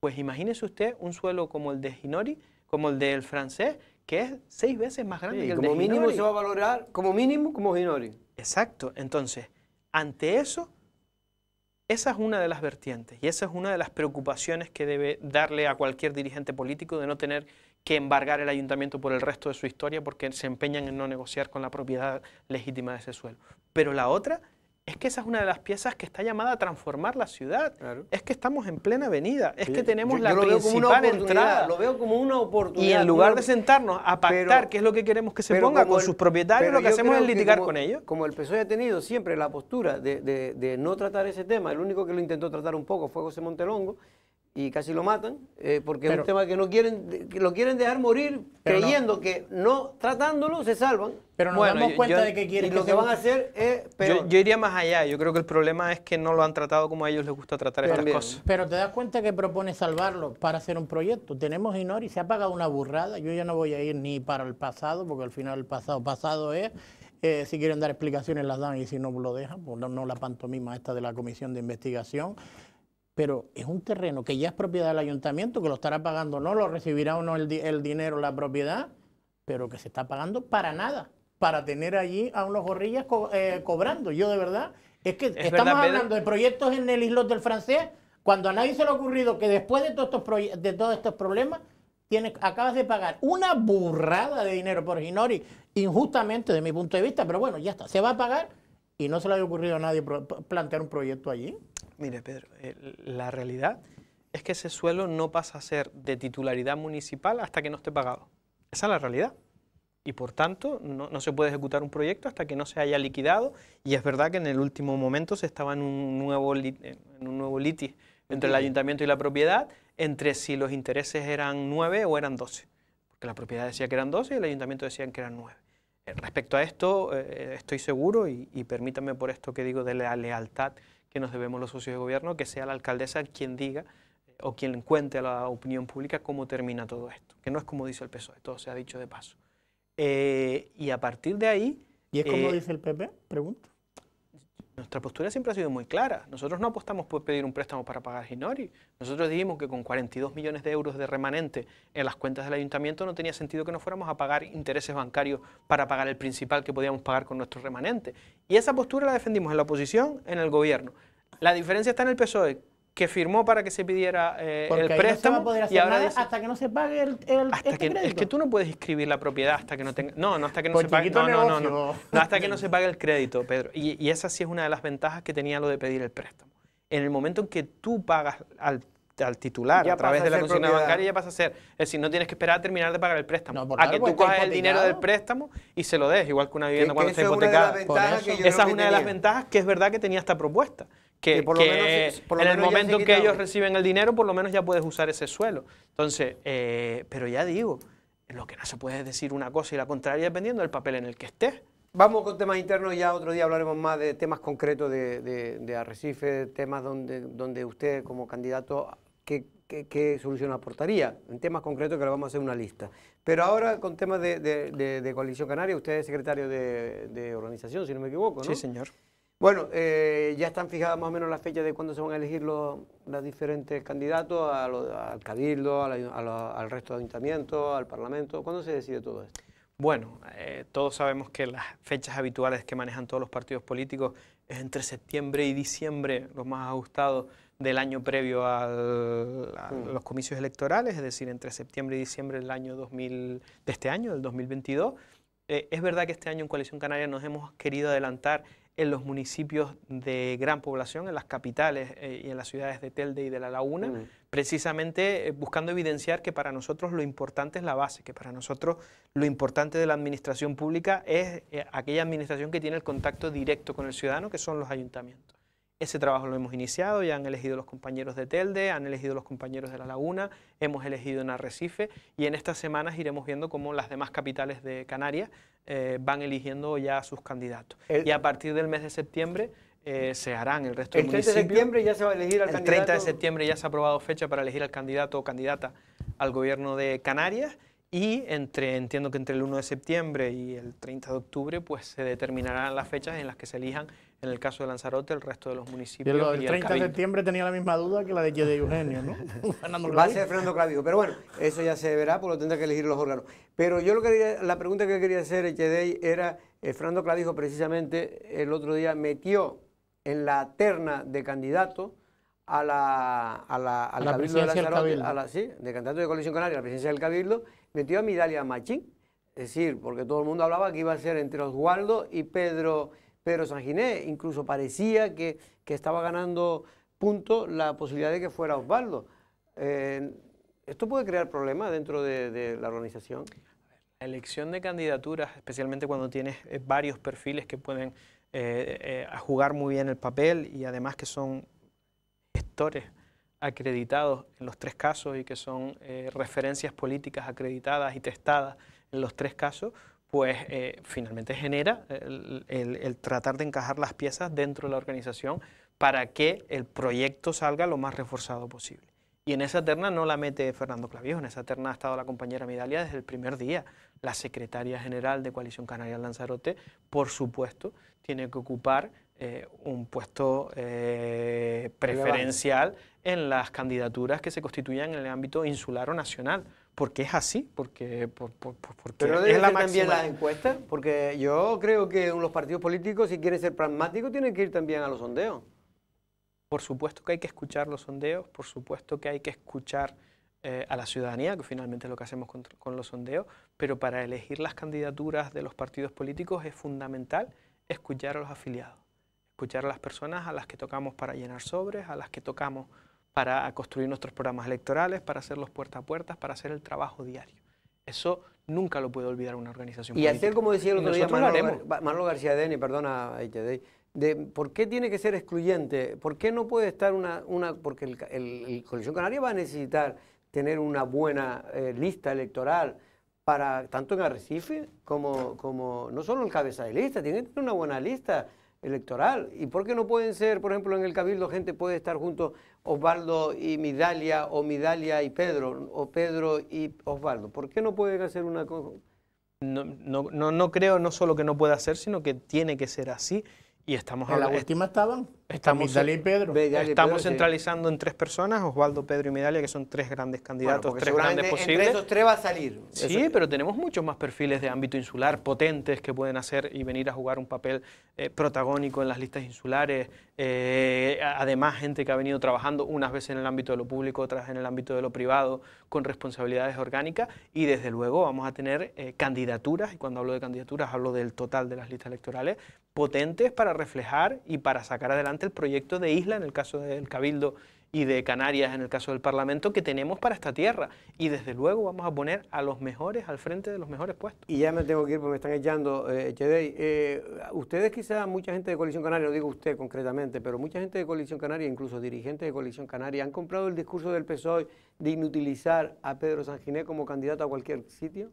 Pues imagínese usted un suelo como el de Ginori, como el del francés, que es seis veces más grande que el como mínimo se va a valorar como mínimo como Ginori. Exacto. Entonces, ante eso, esa es una de las vertientes y esa es una de las preocupaciones que debe darle a cualquier dirigente político de no tener que embargar el ayuntamiento por el resto de su historia porque se empeñan en no negociar con la propiedad legítima de ese suelo. Pero la otra es que esa es una de las piezas que está llamada a transformar la ciudad. Es que estamos en plena avenida, es que tenemos la principal entrada. Lo veo como una oportunidad. Y en lugar de sentarnos a pactar qué es lo que queremos que se ponga con sus propietarios, lo que hacemos es litigar con ellos. Como el PSOE ha tenido siempre la postura de, de no tratar ese tema, el único que lo intentó tratar un poco fue José Montelongo, y casi lo matan, eh, porque es un tema que no quieren, lo quieren dejar morir creyendo que no tratándolo se salvan. Pero nos damos cuenta de que quieren. Y lo que, van a hacer es Yo, iría más allá. Yo creo que el problema es que no lo han tratado como a ellos les gusta tratar estas cosas. Pero te das cuenta que propone salvarlo para hacer un proyecto. Tenemos Inori, se ha pagado una burrada. Yo ya no voy a ir ni para el pasado, porque al final el pasado pasado es. Eh, si quieren dar explicaciones las dan y si no lo dejan, pues no la pantomima esta de la comisión de investigación pero es un terreno que ya es propiedad del ayuntamiento, que lo estará pagando no, lo recibirá o no el, dinero, la propiedad, pero que se está pagando para nada, para tener allí a unos gorrillas eh, cobrando. Yo de verdad, es que estamos hablando de proyectos en el islot del francés, cuando a nadie se le ha ocurrido que después de todos estos, de todos estos problemas, acabas de pagar una burrada de dinero por Ginori, injustamente de mi punto de vista, pero bueno, ya está, se va a pagar y no se le había ocurrido a nadie plantear un proyecto allí. Mire, Pedro, eh, la realidad es que ese suelo no pasa a ser de titularidad municipal hasta que no esté pagado. Esa es la realidad. Y por tanto, no, se puede ejecutar un proyecto hasta que no se haya liquidado. Y es verdad que en el último momento se estaba en un nuevo, en litis entre el ayuntamiento y la propiedad, entre si los intereses eran nueve o eran 12. Porque la propiedad decía que eran 12 y el ayuntamiento decía que eran nueve. Eh, respecto a esto, eh, estoy seguro y, y permítame por esto que digo de la lealtad que nos debemos los socios de gobierno, que sea la alcaldesa quien diga eh, o quien cuente a la opinión pública cómo termina todo esto, que no es como dice el PSOE, todo se ha dicho de paso. Eh, y a partir de ahí... ¿Y es como eh, dice el PP? Pregunto. Nuestra postura siempre ha sido muy clara. Nosotros no apostamos por pedir un préstamo para pagar Ginori. Nosotros dijimos que con 42 millones de euros de remanente en las cuentas del ayuntamiento no tenía sentido que nos fuéramos a pagar intereses bancarios para pagar el principal que podíamos pagar con nuestro remanente. Y esa postura la defendimos en la oposición, en el gobierno. La diferencia está en el PSOE, que firmó para que se pidiera eh, el préstamo no poder hacer y ahora nada hasta que no se pague el, hasta este que, crédito. Es que tú no puedes inscribir la propiedad hasta que no tenga no no hasta que no pues se pague no, no, no, hasta que no se pague el crédito Pedro y, esa sí es una de las ventajas que tenía lo de pedir el préstamo en el momento en que tú pagas al, al titular a través de la consigna bancaria ya pasa a hacer es decir no tienes que esperar a terminar de pagar el préstamo a que tú pues, cojas el dinero del préstamo y se lo des igual que una vivienda cuando está hipotecada esa es una de las ventajas que es verdad que tenía esta propuesta que, por en el momento que ellos reciben el dinero, por lo menos ya puedes usar ese suelo. Entonces, eh, pero ya digo, lo que no se puede decir una cosa y la contraria dependiendo del papel en el que estés. Vamos con temas internos, ya otro día hablaremos más de temas concretos de, Arrecife, temas donde, donde usted como candidato, ¿qué, solución aportaría? En temas concretos que le vamos a hacer una lista. Pero ahora con temas de, de Coalición Canaria, usted es secretario de, organización, si no me equivoco, ¿no? Sí, señor. Bueno, eh, ya están fijadas más o menos las fechas de cuándo se van a elegir los, diferentes candidatos al cabildo, al resto de ayuntamientos, al parlamento. ¿Cuándo se decide todo esto? Bueno, eh, todos sabemos que las fechas habituales que manejan todos los partidos políticos es entre septiembre y diciembre, los más ajustados del año previo a mm. los comicios electorales, es decir, entre septiembre y diciembre del año de este año, del 2022. Eh, es verdad que este año en Coalición Canaria nos hemos querido adelantar en los municipios de gran población, en las capitales eh, y en las ciudades de Telde y de La Laguna, precisamente eh, buscando evidenciar que para nosotros lo importante es la base, que para nosotros lo importante de la administración pública es aquella administración que tiene el contacto directo con el ciudadano, que son los ayuntamientos. Ese trabajo lo hemos iniciado, ya han elegido los compañeros de Telde, han elegido los compañeros de La Laguna, hemos elegido en Arrecife y en estas semanas iremos viendo cómo las demás capitales de Canarias eh, van eligiendo ya sus candidatos. y a partir del mes de septiembre eh, se harán el resto de municipios. El 30 de septiembre ya se va a elegir al candidato. El 30 de septiembre ya se ha aprobado fecha para elegir al candidato o candidata al gobierno de Canarias y entre, entiendo que entre el 1 de septiembre y el 30 de octubre pues se determinarán las fechas en las que se elijan en el caso de Lanzarote, el resto de los municipios. el, 30 de septiembre tenía la misma duda que la de, de Eugenio, ¿no? Va a ser Fernando Clavijo, pero bueno, eso ya se verá, porque lo tendrá que elegir los órganos. Pero yo lo quería, la pregunta que quería hacer, Echedey, era, eh, Fernando Clavijo precisamente el otro día metió en la terna de candidato a la, a de Lanzarote, a la, sí, de candidato de Coalición Canaria, a la presidencia del Cabildo, metió a Midalia Machín, es decir, porque todo el mundo hablaba que iba a ser entre Oswaldo y Pedro... San Sanginé. Incluso parecía que, estaba ganando punto la posibilidad de que fuera Osvaldo. Eh, ¿Esto puede crear problemas dentro de, la organización? La elección de candidaturas, especialmente cuando tienes eh, varios perfiles que pueden eh, jugar muy bien el papel y además que son gestores acreditados en los tres casos y que son referencias políticas acreditadas y testadas en los tres casos, pues eh, finalmente genera el, el, tratar de encajar las piezas dentro de la organización para que el proyecto salga lo más reforzado posible. Y en esa terna no la mete Fernando Clavijo, en esa terna ha estado la compañera Midalia desde el primer día. La secretaria general de Coalición Canaria Lanzarote, por supuesto, tiene que ocupar eh, un puesto eh, preferencial en las candidaturas que se constituyan en el ámbito insular o nacional. Porque es así, porque, por, por, porque es la también las encuestas, porque yo creo que los partidos políticos, si quieren ser pragmáticos, tienen que ir también a los sondeos. Por supuesto que hay que escuchar los sondeos, por supuesto que hay que escuchar eh, a la ciudadanía, que finalmente es lo que hacemos con, los sondeos, pero para elegir las candidaturas de los partidos políticos es fundamental escuchar a los afiliados escuchar a las personas a las que tocamos para llenar sobres, a las que tocamos para construir nuestros programas electorales, para hacerlos puerta a puertas, para hacer el trabajo diario. Eso nunca lo puede olvidar una organización. Y hacer, como decía el otro día Manolo, García Deni, perdona, de, ¿por qué tiene que ser excluyente? ¿Por qué no puede estar una... una porque el, el, Coalición Canaria va a necesitar tener una buena eh, lista electoral para tanto en Arrecife como, como no solo el cabeza de lista, tiene que tener una buena lista electoral. ¿Y por qué no pueden ser, por ejemplo, en el Cabildo gente puede estar junto Osvaldo y Midalia o Midalia y Pedro o Pedro y Osvaldo? ¿Por qué no pueden hacer una cosa? No, no, no, creo no solo que no pueda ser, sino que tiene que ser así. Y estamos en la última estaban. Estamos, Pedro. estamos centralizando en tres personas, Osvaldo, Pedro y Medalia que son tres grandes candidatos, tres grandes posibles. esos tres va a salir. Sí, pero tenemos muchos más perfiles de ámbito insular potentes que pueden hacer y venir a jugar un papel eh, protagónico en las listas insulares. Eh, además, gente que ha venido trabajando unas veces en el ámbito de lo público, otras en el ámbito de lo privado, con responsabilidades orgánicas. Y desde luego vamos a tener eh, candidaturas, y cuando hablo de candidaturas hablo del total de las listas electorales, potentes para reflejar y para sacar adelante el proyecto de isla, en el caso del Cabildo y de Canarias, en el caso del Parlamento, que tenemos para esta tierra. Y desde luego vamos a poner a los mejores al frente de los mejores puestos. Y ya me tengo que ir porque me están echando, eh, eh, ustedes quizás, mucha gente de Coalición Canaria, lo digo usted concretamente, pero mucha gente de Coalición Canaria, incluso dirigentes de Coalición Canaria, han comprado el discurso del PSOE de inutilizar a Pedro Sanginé como candidato a cualquier sitio.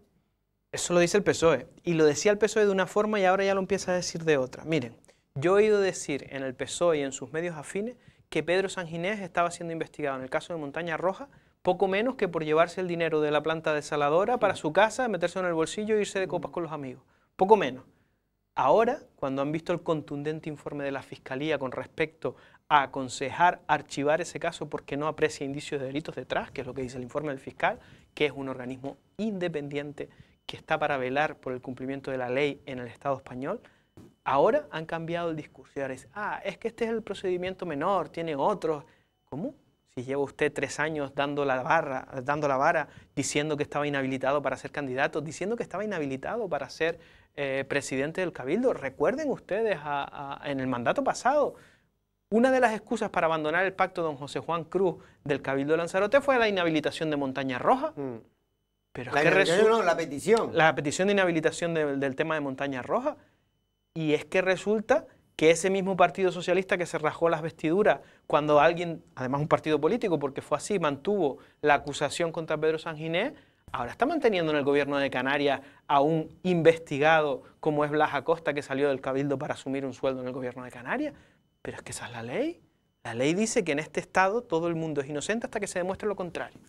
Eso lo dice el PSOE. Y lo decía el PSOE de una forma y ahora ya lo empieza a decir de otra. Miren, yo he oído decir en el PSOE y en sus medios afines que Pedro Sanginés estaba siendo investigado en el caso de Montaña Roja, poco menos que por llevarse el dinero de la planta desaladora para su casa, meterse en el bolsillo e irse de copas mm. con los amigos. Poco menos. Ahora, cuando han visto el contundente informe de la Fiscalía con respecto a aconsejar archivar ese caso porque no aprecia indicios de delitos detrás, que es lo que dice el informe del fiscal, que es un organismo independiente que está para velar por el cumplimiento de la ley en el Estado español, Ahora han cambiado el discurso ah, es que este es el procedimiento menor, tiene otros. ¿Cómo? Si lleva usted tres años dando la, barra, dando la vara, diciendo que estaba inhabilitado para ser candidato, diciendo que estaba inhabilitado para ser eh, presidente del Cabildo. Recuerden ustedes en el mandato pasado, una de las excusas para abandonar el pacto de don José Juan Cruz del Cabildo de Lanzarote fue la inhabilitación de Montaña Roja. Mm. Pero la, petición. La petición de inhabilitación del tema de Montaña Roja. Y es que resulta que ese mismo Partido Socialista que se rajó las vestiduras cuando alguien, además un partido político, porque fue así, mantuvo la acusación contra Pedro Ginés, ahora está manteniendo en el gobierno de Canarias a un investigado como es Blas Acosta que salió del Cabildo para asumir un sueldo en el gobierno de Canarias. Pero es que esa es la ley. La ley dice que en este Estado todo el mundo es inocente hasta que se demuestre lo contrario.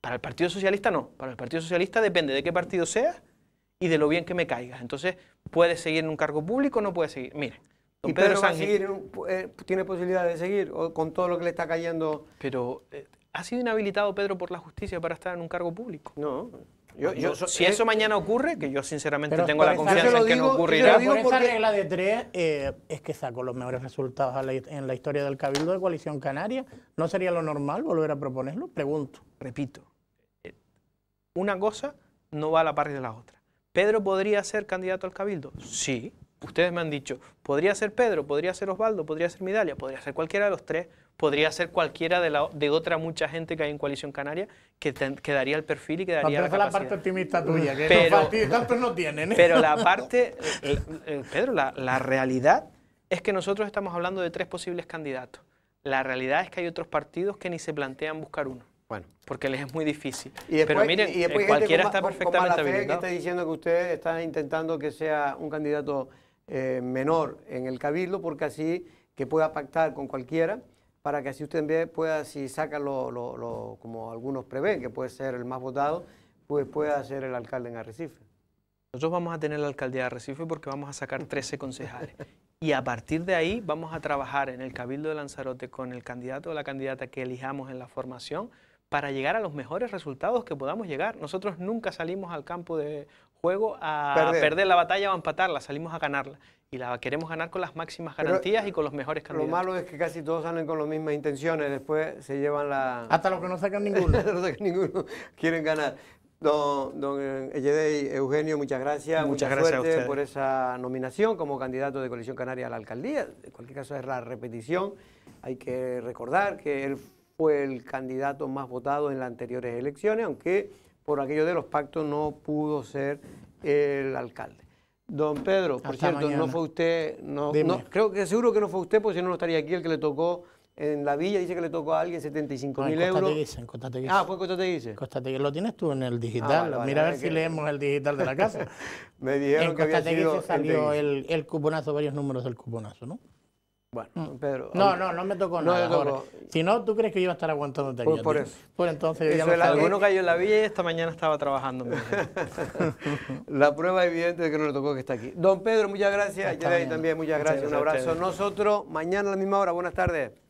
Para el Partido Socialista no. Para el Partido Socialista depende de qué partido sea y de lo bien que me caigas. Entonces, ¿puede seguir en un cargo público o no puede seguir? Mire, don Pedro, eh, tiene posibilidad de seguir con todo lo que le está cayendo? Pero, eh, ¿ha sido inhabilitado Pedro por la justicia para estar en un cargo público? No. Yo, si eso eh, mañana ocurre, que yo sinceramente tengo la confianza en que no ocurrirá. Por esa regla de tres es que saco los mejores resultados en la historia del Cabildo de Coalición Canaria. ¿No sería lo normal volver a proponerlo? Pregunto. Repito, una cosa no va a la par de la otra. ¿Pedro podría ser candidato al cabildo? Sí. Ustedes me han dicho, podría ser Pedro, podría ser Osvaldo, podría ser Midalia, podría ser cualquiera de los tres, podría ser cualquiera de, la, de otra mucha gente que hay en Coalición Canaria que, te, daría el perfil y que daría la, la parte optimista tuya, que pero, no tienen. ¿eh? Pero la parte, eh, eh, Pedro, la, la realidad es que nosotros estamos hablando de tres posibles candidatos. La realidad es que hay otros partidos que ni se plantean buscar uno. Bueno. Porque les es muy difícil. Pero miren, eh, cualquiera está perfectamente con Que está diciendo que usted está intentando que sea un candidato eh, menor en el cabildo porque así que pueda pactar con cualquiera para que así usted pueda, si saca lo, lo, como algunos prevén, que puede ser el más votado, pues pueda ser el alcalde en Arrecife. Nosotros vamos a tener la alcaldía de Arrecife porque vamos a sacar 13 concejales. Y a partir de ahí vamos a trabajar en el Cabildo de Lanzarote con el candidato o la candidata que elijamos en la formación para llegar a los mejores resultados que podamos llegar. Nosotros nunca salimos al campo de juego a perder, la batalla o a empatarla, salimos a ganarla. Y la queremos ganar con las máximas garantías y con los mejores candidatos. Lo malo es que casi todos salen con las mismas intenciones, después se llevan la... Hasta los que no sacan ninguno. no sacan ninguno, quieren ganar. Don, don Eugenio, muchas gracias. Muchas gracias suerte por esa nominación como candidato de Coalición Canaria a la alcaldía. En cualquier caso, es la repetición. Hay que recordar que él fue el candidato más votado en las anteriores elecciones, aunque por aquello de los pactos no pudo ser el alcalde. Don Pedro, por cierto, no fue usted, no, creo que seguro que no fue usted, porque si no, no estaría aquí el que le tocó en la villa, dice que le tocó a alguien 75 mil euros. Ah, en dice. Ah, fue Costa que lo tienes tú en el digital. Ah, mira a ver si leemos el digital de la casa. Me dijeron que había salió el cuponazo, varios números del cuponazo, ¿no? Bueno, mm, Pedro. No, no, no me tocó nada. si no, ¿tú crees que iba a estar aguantando aquí? Por, eso. Por entonces. alguno cayó en la villa y esta mañana estaba trabajando. la prueba evidente de que no le tocó que está aquí. Don Pedro, muchas gracias. también, Muchas gracias. Un abrazo. Nosotros, mañana a la misma hora. Buenas tardes.